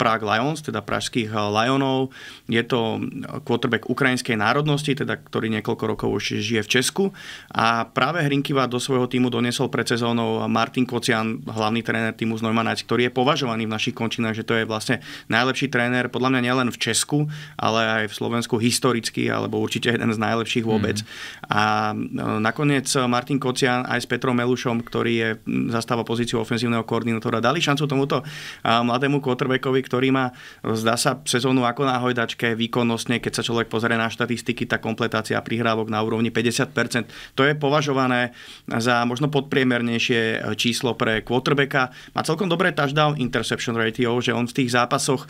Prague Lions, teda pražských e, Lionov. Je to quarterback ukrajinskej národnosti, teda ktorý niekoľko rokov už žije v Česku. A práve Hrinkiva do svojho týmu doniesol pred sezónou Martin Kocian, hlavný tréner týmu z Neumanec, ktorý je považovaný v našich končinách, že to je vlastne najlepší tréner, podľa mňa nielen v Česku, ale aj v Slovensku historicky, alebo určite jeden z najlepších mm. vôbec vec. A no, nakoniec Martin Kocian aj s Petrom Melušom, ktorý je, zastáva pozíciu ofenzívneho koordinátora, dali šancu tomuto mladému quarterbackovi, ktorý má, zdá sa, sezónu ako na hojdačke, výkonnostne, keď sa človek pozrie na štatistiky, tá kompletácia prihrávok na úrovni 50%. To je považované za možno podpriemernejšie e, číslo pre quarterbacka. Má celkom dobré touchdown interception ratio, že on v tých zápasoch e,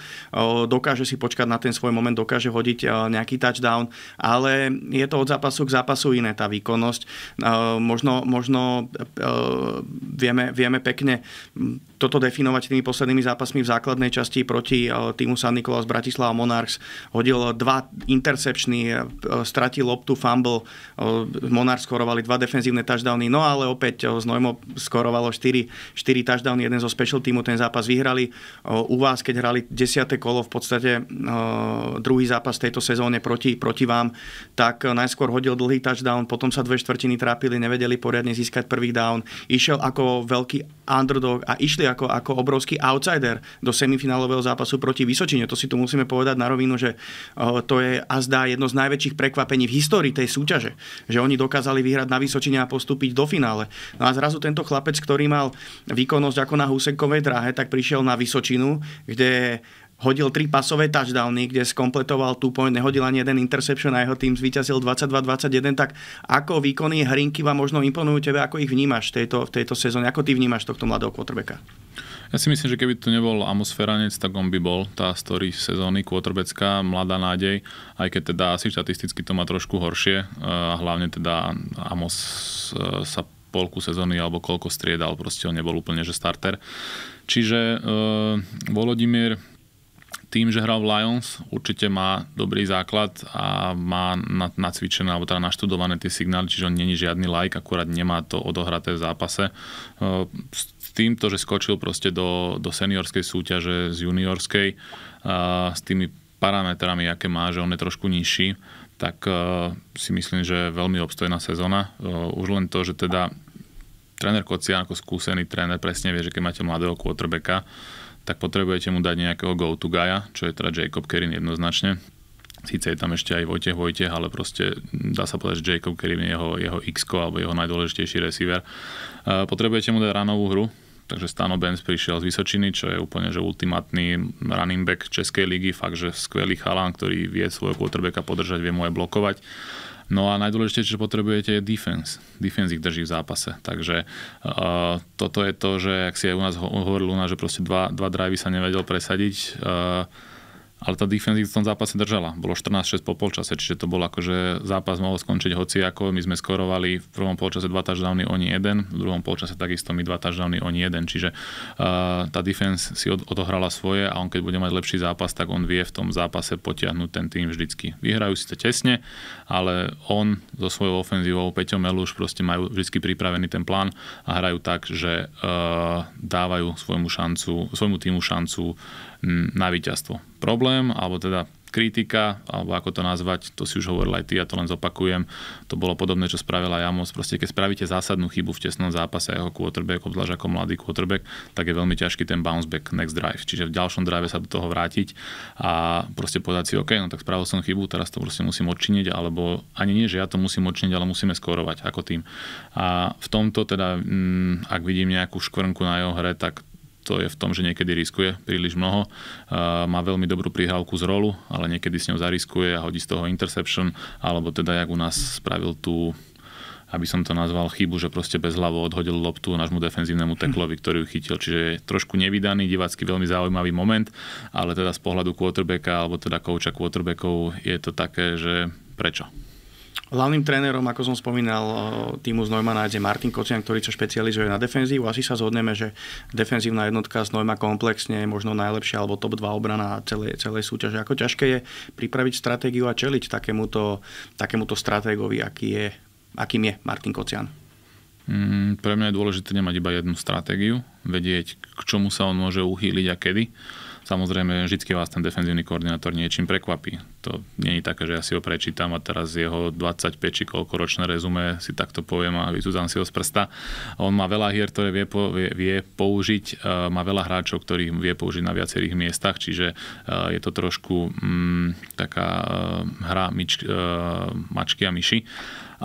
dokáže si počkať na ten svoj moment, dokáže hodiť e, nejaký touchdown, ale je to od zápasu zápasu k zápasu iné tá výkonnosť. Ehm, možno, možno ehm, vieme, vieme pekne toto definovať tými poslednými zápasmi v základnej časti proti eh, týmu San Nicolas Bratislava Monarchs. Hodil eh, dva intercepčný, eh, stratil loptu, fumble, Monarchs skorovali dva defenzívne touchdowny, no ale opäť z Nojmo skorovalo 4, 4 touchdowny, jeden zo special týmu ten zápas vyhrali. U vás, keď hrali 10. kolo, v podstate druhý zápas tejto sezóne proti, proti vám, tak najskôr hodil dlhý touchdown, potom sa dve štvrtiny trápili, nevedeli poriadne získať prvý down. Išiel ako veľký underdog a išli ako, ako obrovský outsider do semifinálového zápasu proti Vysočine. To si tu musíme povedať na rovinu, že to je a zdá jedno z najväčších prekvapení v histórii tej súťaže, že oni dokázali vyhrať na Vysočine a postúpiť do finále. No a zrazu tento chlapec, ktorý mal výkonnosť ako na Husekovej dráhe, tak prišiel na Vysočinu, kde hodil tri pasové touchdowny, kde skompletoval tu point, nehodil ani jeden interception a jeho tým zvíťazil 22-21, tak ako výkony Hrinky vám možno imponujú tebe, ako ich vnímaš v tejto, v tejto sezóne, ako ty vnímaš tohto mladého quarterbacka? Ja si myslím, že keby to nebol atmosféranec, tak on by bol tá story sezóny kôtrbecká, mladá nádej, aj keď teda asi štatisticky to má trošku horšie eh, a hlavne teda Amos eh, sa polku sezóny alebo koľko striedal, proste on nebol úplne že starter. Čiže e, eh, Volodimír tým, že hral v Lions, určite má dobrý základ a má nacvičené alebo teda naštudované tie signály, čiže on není žiadny like, akurát nemá to odohraté v zápase. E, s týmto, že skočil proste do, do seniorskej súťaže z juniorskej e, s tými parametrami, aké má, že on je trošku nižší, tak e, si myslím, že veľmi obstojná sezóna. Už len to, že teda tréner Kocian ako skúsený tréner presne vie, že keď máte mladého quarterbacka, tak potrebujete mu dať nejakého go-to guya, čo je teda Jacob Kerin jednoznačne. Sice je tam ešte aj Vojtech Vojtech, ale proste dá sa povedať, že Jacob Kerin je jeho, jeho x alebo jeho najdôležitejší receiver. Potrebujete mu dať ranovú hru, takže Stano Benz prišiel z Vysočiny, čo je úplne že ultimátny running back Českej ligy, fakt, že skvelý chalán, ktorý vie svojho quarterbacka podržať, vie mu aj blokovať No a najdôležitejšie, čo potrebujete, je defense. Defense ich drží v zápase. Takže uh, toto je to, že ak si aj u nás hovoril že proste dva, dva drivey sa nevedel presadiť, uh, ale tá defenzíva v tom zápase držala. Bolo 14-6 po polčase, čiže to bol akože zápas mohol skončiť hoci ako. My sme skorovali v prvom polčase dva touchdowny, oni jeden, v druhom polčase takisto my dva touchdowny, oni jeden. Čiže uh, tá defense si od, odohrala svoje a on keď bude mať lepší zápas, tak on vie v tom zápase potiahnuť ten tým vždycky. Vyhrajú si to tesne, ale on so svojou ofenzívou, Peťo Meluš, proste majú vždycky pripravený ten plán a hrajú tak, že uh, dávajú svojmu, šancu, svojmu týmu šancu uh, Mm, na víťazstvo. Problém, alebo teda kritika, alebo ako to nazvať, to si už hovoril aj ty, ja to len zopakujem. To bolo podobné, čo spravila Jamos. Proste keď spravíte zásadnú chybu v tesnom zápase ako quarterback, obzvlášť ako mladý quarterback, tak je veľmi ťažký ten bounce back next drive. Čiže v ďalšom drive sa do toho vrátiť a proste povedať si, OK, no tak spravil som chybu, teraz to proste musím odčiniť, alebo ani nie, že ja to musím odčiniť, ale musíme skorovať ako tým. A v tomto teda, mm, ak vidím nejakú škvrnku na jeho hre, tak to je v tom, že niekedy riskuje príliš mnoho. Má veľmi dobrú prihrávku z rolu, ale niekedy s ňou zariskuje a hodí z toho interception, alebo teda, jak u nás spravil tú aby som to nazval chybu, že proste bez hlavu odhodil loptu nášmu defenzívnemu teklovi, ktorý ju chytil. Čiže je trošku nevydaný, divácky veľmi zaujímavý moment, ale teda z pohľadu quarterbacka alebo teda kouča quarterbackov je to také, že prečo? Hlavným trénerom, ako som spomínal, eh, týmu z Neumana je Martin Kocian, ktorý sa špecializuje na defenzívu. Asi sa zhodneme, že defenzívna jednotka z Neuma komplexne je možno najlepšia alebo top 2 obrana celej, celej súťaže. Ako ťažké je pripraviť stratégiu a čeliť takémuto, takémuto stratégovi, aký je, akým je Martin Kocian? Mm, pre mňa je dôležité nemať iba jednu stratégiu, vedieť, k čomu sa on môže uchýliť a kedy Samozrejme, vždy vás ten defenzívny koordinátor niečím prekvapí. To nie je také, že ja si ho prečítam a teraz jeho 25 či koľko ročné rezume si takto poviem a vycúzam si ho z prsta. On má veľa hier, ktoré vie, po, vie, vie použiť, e, má veľa hráčov, ktorých vie použiť na viacerých miestach, čiže e, je to trošku mm, taká e, hra myč, mačky a myši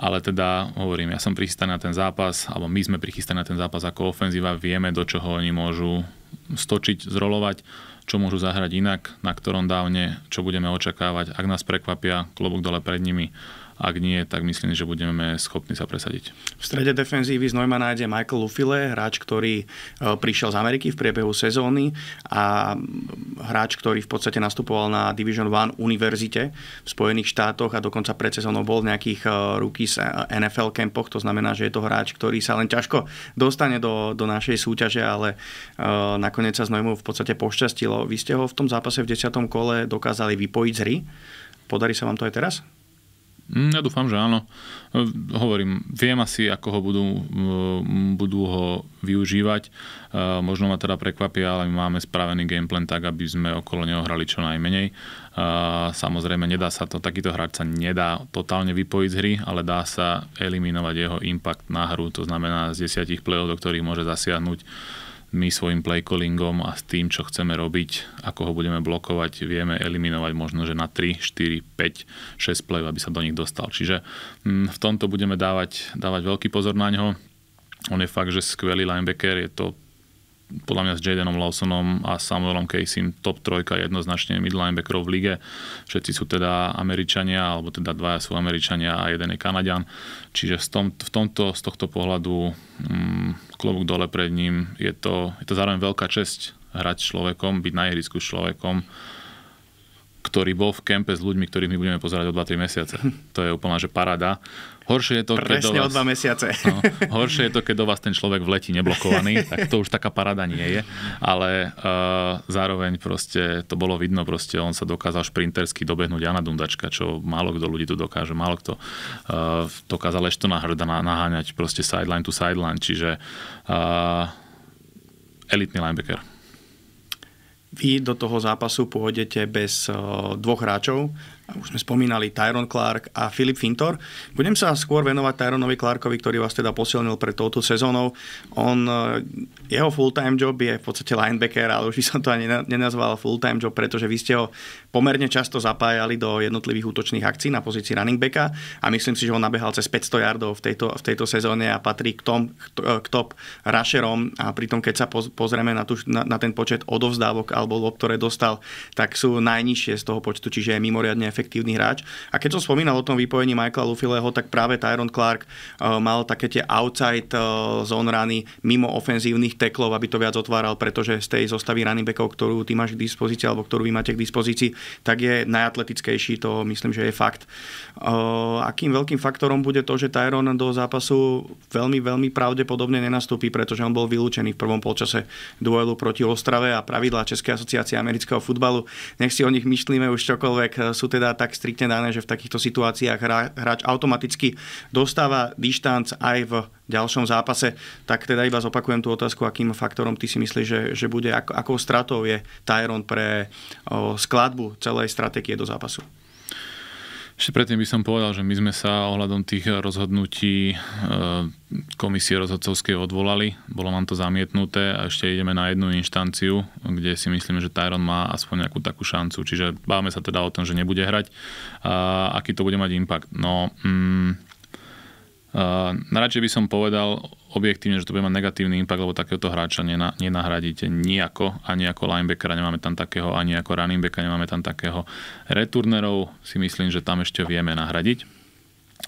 ale teda hovorím, ja som prichystaný na ten zápas, alebo my sme prichystaní na ten zápas ako ofenzíva, vieme, do čoho oni môžu stočiť, zrolovať čo môžu zahrať inak, na ktorom dávne, čo budeme očakávať, ak nás prekvapia, klobúk dole pred nimi ak nie, tak myslím, že budeme schopní sa presadiť. V strede defenzívy z Neumann nájde Michael Lufile, hráč, ktorý e, prišiel z Ameriky v priebehu sezóny a e, hráč, ktorý v podstate nastupoval na Division 1 univerzite v Spojených štátoch a dokonca pred sezónou bol v nejakých z e, NFL kempoch, To znamená, že je to hráč, ktorý sa len ťažko dostane do, do našej súťaže, ale nakoniec sa z Neumann v podstate pošťastilo. Vy ste ho v tom zápase v 10. kole dokázali vypojiť z hry. Podarí sa vám to aj teraz? Hm, ja dúfam, že áno. E, hovorím, viem asi, ako ho budú, e, budú ho využívať. E, možno ma teda prekvapia, ale my máme spravený gameplan tak, aby sme okolo neho hrali čo najmenej. Samozrejme, nedá sa to, takýto hráč sa nedá totálne vypojiť z hry, ale dá sa eliminovať jeho impact na hru, to znamená z desiatich play do ktorých môže zasiahnuť my svojim playcallingom a s tým, čo chceme robiť, ako ho budeme blokovať, vieme eliminovať možno, že na 3, 4, 5, 6 play, aby sa do nich dostal. Čiže mm, v tomto budeme dávať, dávať veľký pozor na ňo. On je fakt, že skvelý linebacker, je to podľa mňa s Jadenom Lawsonom a Samuelom Caseym top trojka jednoznačne midlinebackerov v lige. Všetci sú teda Američania, alebo teda dvaja sú Američania a jeden je Kanadian. Čiže v, tom, v tomto, z tohto pohľadu mm, klobúk dole pred ním. Je to, je to zároveň veľká česť hrať človekom, byť na ihrisku s človekom, ktorý bol v kempe s ľuďmi, ktorých my budeme pozerať o 2-3 mesiace. To je úplná že parada Horšie je to, keď Presne do vás, o dva mesiace. No, horšie je to, keď do vás ten človek vletí neblokovaný, tak to už taká parada nie je, ale uh, zároveň proste to bolo vidno, proste on sa dokázal šprintersky dobehnúť Jana Dundačka, čo málo kto ľudí tu dokáže, málo kto uh, dokázal ešte na hrda naháňať proste sideline to sideline, čiže uh, elitný linebacker. Vy do toho zápasu pôjdete bez uh, dvoch hráčov, už sme spomínali Tyron Clark a Philip Fintor. Budem sa skôr venovať Tyronovi Clarkovi, ktorý vás teda posilnil pred touto sezónou. On, e, jeho full-time job je v podstate linebacker, ale už by som to ani nenazval full-time job, pretože vy ste ho pomerne často zapájali do jednotlivých útočných akcií na pozícii running backa a myslím si, že on nabehal cez 500 yardov v tejto, v tejto sezóne a patrí k, tom, k top rusherom a pritom keď sa pozrieme na, tu, na, na ten počet odovzdávok alebo lob, ktoré dostal, tak sú najnižšie z toho počtu, čiže je mimoriadne efektívne efektívny hráč. A keď som spomínal o tom vypojení Michaela Lufileho, tak práve Tyron Clark eh, mal také tie outside eh, zone rany mimo ofenzívnych teklov, aby to viac otváral, pretože z tej zostavy running backov, ktorú ty máš k dispozícii alebo ktorú vy máte k dispozícii, tak je najatletickejší, to myslím, že je fakt. Eh, akým veľkým faktorom bude to, že Tyron do zápasu veľmi, veľmi pravdepodobne nenastúpi, pretože on bol vylúčený v prvom polčase duelu proti Ostrave a pravidlá Českej asociácie amerického futbalu. Nech si o nich myslíme už čokoľvek, sú teda teda tak striktne dané, že v takýchto situáciách hráč automaticky dostáva dištanc aj v ďalšom zápase. Tak teda iba zopakujem tú otázku, akým faktorom ty si myslíš, že, že bude, akou stratou je Tyron pre o, skladbu celej stratégie do zápasu. Ešte predtým by som povedal, že my sme sa ohľadom tých rozhodnutí eh, komisie rozhodcovskej odvolali. Bolo nám to zamietnuté a ešte ideme na jednu inštanciu, kde si myslíme, že Tyron má aspoň nejakú takú šancu. Čiže báme sa teda o tom, že nebude hrať a aký to bude mať impact. No, mm, Uh, radšej by som povedal objektívne, že to bude mať negatívny impact, lebo takéhoto hráča nena, nenahradíte nejako, ani ako linebackera nemáme tam takého, ani ako running backa nemáme tam takého. Returnerov si myslím, že tam ešte vieme nahradiť,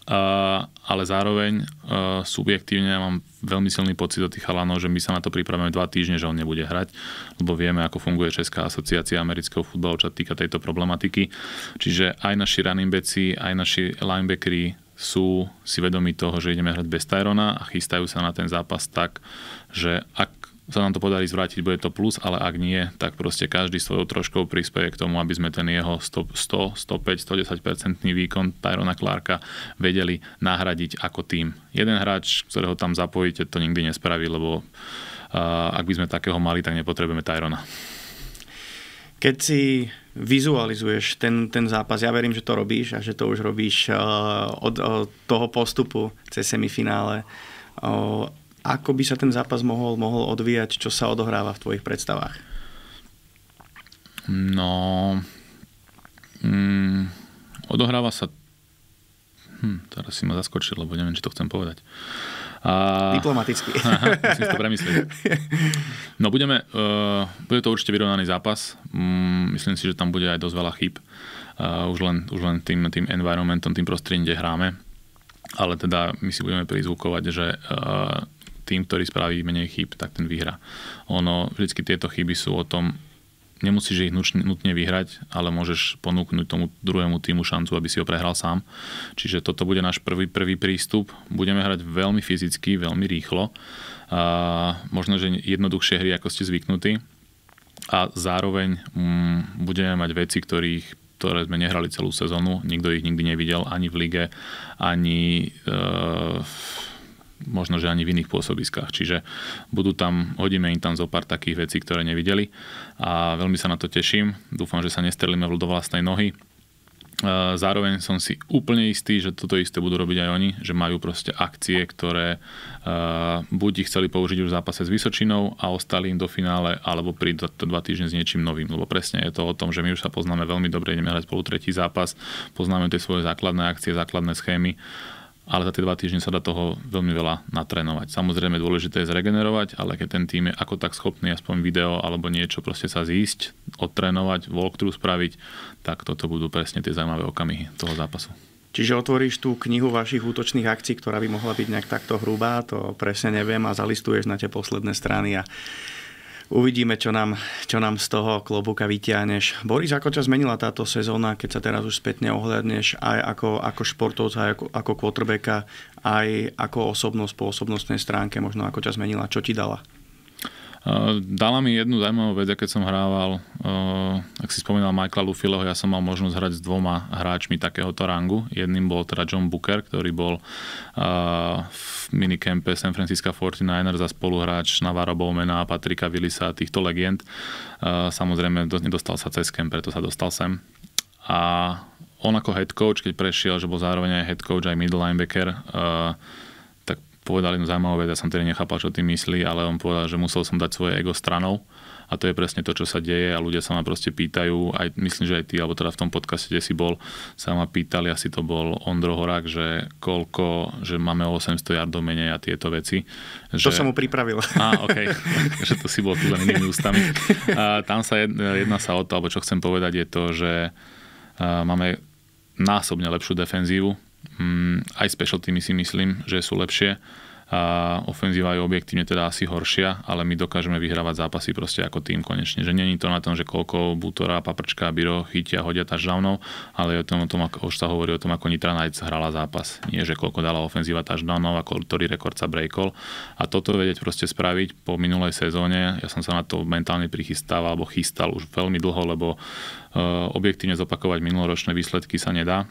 Uh, ale zároveň uh, subjektívne ja mám veľmi silný pocit od tých chalanov, že my sa na to pripravíme dva týždne, že on nebude hrať, lebo vieme, ako funguje Česká asociácia amerického futbalu, čo týka tejto problematiky. Čiže aj naši running backi, aj naši linebackeri sú si vedomi toho, že ideme hrať bez Tyrona a chystajú sa na ten zápas tak, že ak sa nám to podarí zvrátiť, bude to plus, ale ak nie, tak proste každý svojou troškou prispieje k tomu, aby sme ten jeho 100, 100 105, 110 výkon Tyrona Clarka vedeli nahradiť ako tým. Jeden hráč, ktorého tam zapojíte, to nikdy nespraví, lebo uh, ak by sme takého mali, tak nepotrebujeme Tyrona. Keď si vizualizuješ ten, ten zápas. Ja verím, že to robíš a že to už robíš eh, od, od eh, toho postupu cez semifinále. Eh, ako by sa ten zápas mohol, mohol odvíjať? Čo sa odohráva v tvojich predstavách? No... Mm, odohráva sa... Hm, teraz si ma zaskočil, lebo neviem, či to chcem povedať. Uh, a... Diplomaticky. Musím to premyslieť. No budeme, uh, bude to určite vyrovnaný zápas. Mm, myslím si, že tam bude aj dosť veľa chyb. Uh, už len, už len tým, tým environmentom, tým prostredím, kde hráme. Ale teda my si budeme prizvukovať, že uh, tým, ktorý spraví menej chyb, tak ten vyhra. Ono, vždycky tieto chyby sú o tom, nemusíš ich nutne vyhrať, ale môžeš ponúknuť tomu druhému týmu šancu, aby si ho prehral sám. Čiže toto bude náš prvý, prvý prístup. Budeme hrať veľmi fyzicky, veľmi rýchlo. A možno, že jednoduchšie hry, ako ste zvyknutí. A zároveň mm, budeme mať veci, ktorých ktoré sme nehrali celú sezónu. Nikto ich nikdy nevidel ani v lige, ani e, možno, že ani v iných pôsobiskách. Čiže budú tam, hodíme im tam zo pár takých vecí, ktoré nevideli a veľmi sa na to teším. Dúfam, že sa nestrelíme do vlastnej nohy. E, zároveň som si úplne istý, že toto isté budú robiť aj oni, že majú proste akcie, ktoré e, buď ich chceli použiť už v zápase s Vysočinou a ostali im do finále, alebo prídu to dva týždne s niečím novým. Lebo presne je to o tom, že my už sa poznáme veľmi dobre, ideme hrať spolu tretí zápas, poznáme tie svoje základné akcie, základné schémy ale za tie dva týždne sa dá toho veľmi veľa natrénovať. Samozrejme dôležité je zregenerovať, ale keď ten tým je ako tak schopný aspoň video alebo niečo proste sa zísť, odtrénovať, walkthrough spraviť, tak toto budú presne tie zaujímavé okamihy toho zápasu. Čiže otvoríš tú knihu vašich útočných akcií, ktorá by mohla byť nejak takto hrubá, to presne neviem a zalistuješ na tie posledné strany a Uvidíme, čo nám, čo nám z toho klobúka vyťahneš. Boris, ako ťa zmenila táto sezóna, keď sa teraz už spätne ohľadneš aj ako, ako športovca, aj ako, ako quarterbacka, aj ako osobnosť po osobnostnej stránke, možno ako ťa zmenila, čo ti dala? Eh, dala mi jednu zaujímavú vec, keď som hrával, eh, ak si spomínal Michaela Lufileho, ja som mal možnosť hrať s dvoma hráčmi takéhoto rangu. Jedným bol teda John Booker, ktorý bol eh, v minikempe San Francisca 49ers za spoluhráč Navarro Bowmana, Patrika Willisa a týchto legend. Samozrejme, nedostal sa cez kemp, preto sa dostal sem. A on ako head coach, keď prešiel, že bol zároveň aj head coach, aj middle linebacker, uh, povedal jednu zaujímavú vec, ja som tedy nechápal, čo ty myslí, ale on povedal, že musel som dať svoje ego stranou a to je presne to, čo sa deje a ľudia sa ma proste pýtajú, aj, myslím, že aj ty, alebo teda v tom podcaste, kde si bol, sa ma pýtali, asi to bol Ondro Horák, že koľko, že máme 800 jardov menej a tieto veci. Že... To som mu pripravil. A, ok, že to si bol tu len inými ústami. A, tam sa jedna, jedna sa o to, alebo čo chcem povedať je to, že máme násobne lepšiu defenzívu, mm, aj special teamy si myslím, že sú lepšie. A ofenzíva je objektívne teda asi horšia, ale my dokážeme vyhrávať zápasy proste ako tým konečne. Že není to na tom, že koľko Butora, Paprčka, Biro chytia, hodia mnou. ale o tom, o tom ako, už sa hovorí o tom, ako Nitra Nights hrala zápas. Nie, že koľko dala ofenzíva touchdownov a ktorý rekord sa breakol. A toto vedieť proste spraviť po minulej sezóne, ja som sa na to mentálne prichystával alebo chystal už veľmi dlho, lebo eh, objektívne zopakovať minuloročné výsledky sa nedá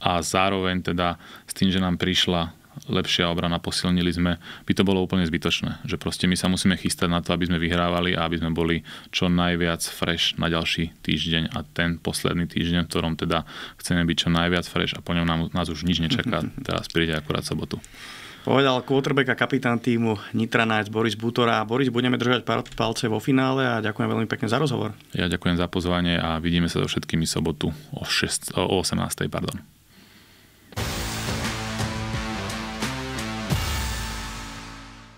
a zároveň teda s tým, že nám prišla lepšia obrana, posilnili sme, by to bolo úplne zbytočné. Že proste my sa musíme chystať na to, aby sme vyhrávali a aby sme boli čo najviac fresh na ďalší týždeň a ten posledný týždeň, v ktorom teda chceme byť čo najviac fresh a po ňom nám, nás už nič nečaká. Teraz príde akurát sobotu. Povedal quarterback a kapitán týmu Nitra Nights Boris Butora. Boris, budeme držať palce vo finále a ďakujem veľmi pekne za rozhovor. Ja ďakujem za pozvanie a vidíme sa so všetkými sobotu o, 6, o 18. Pardon.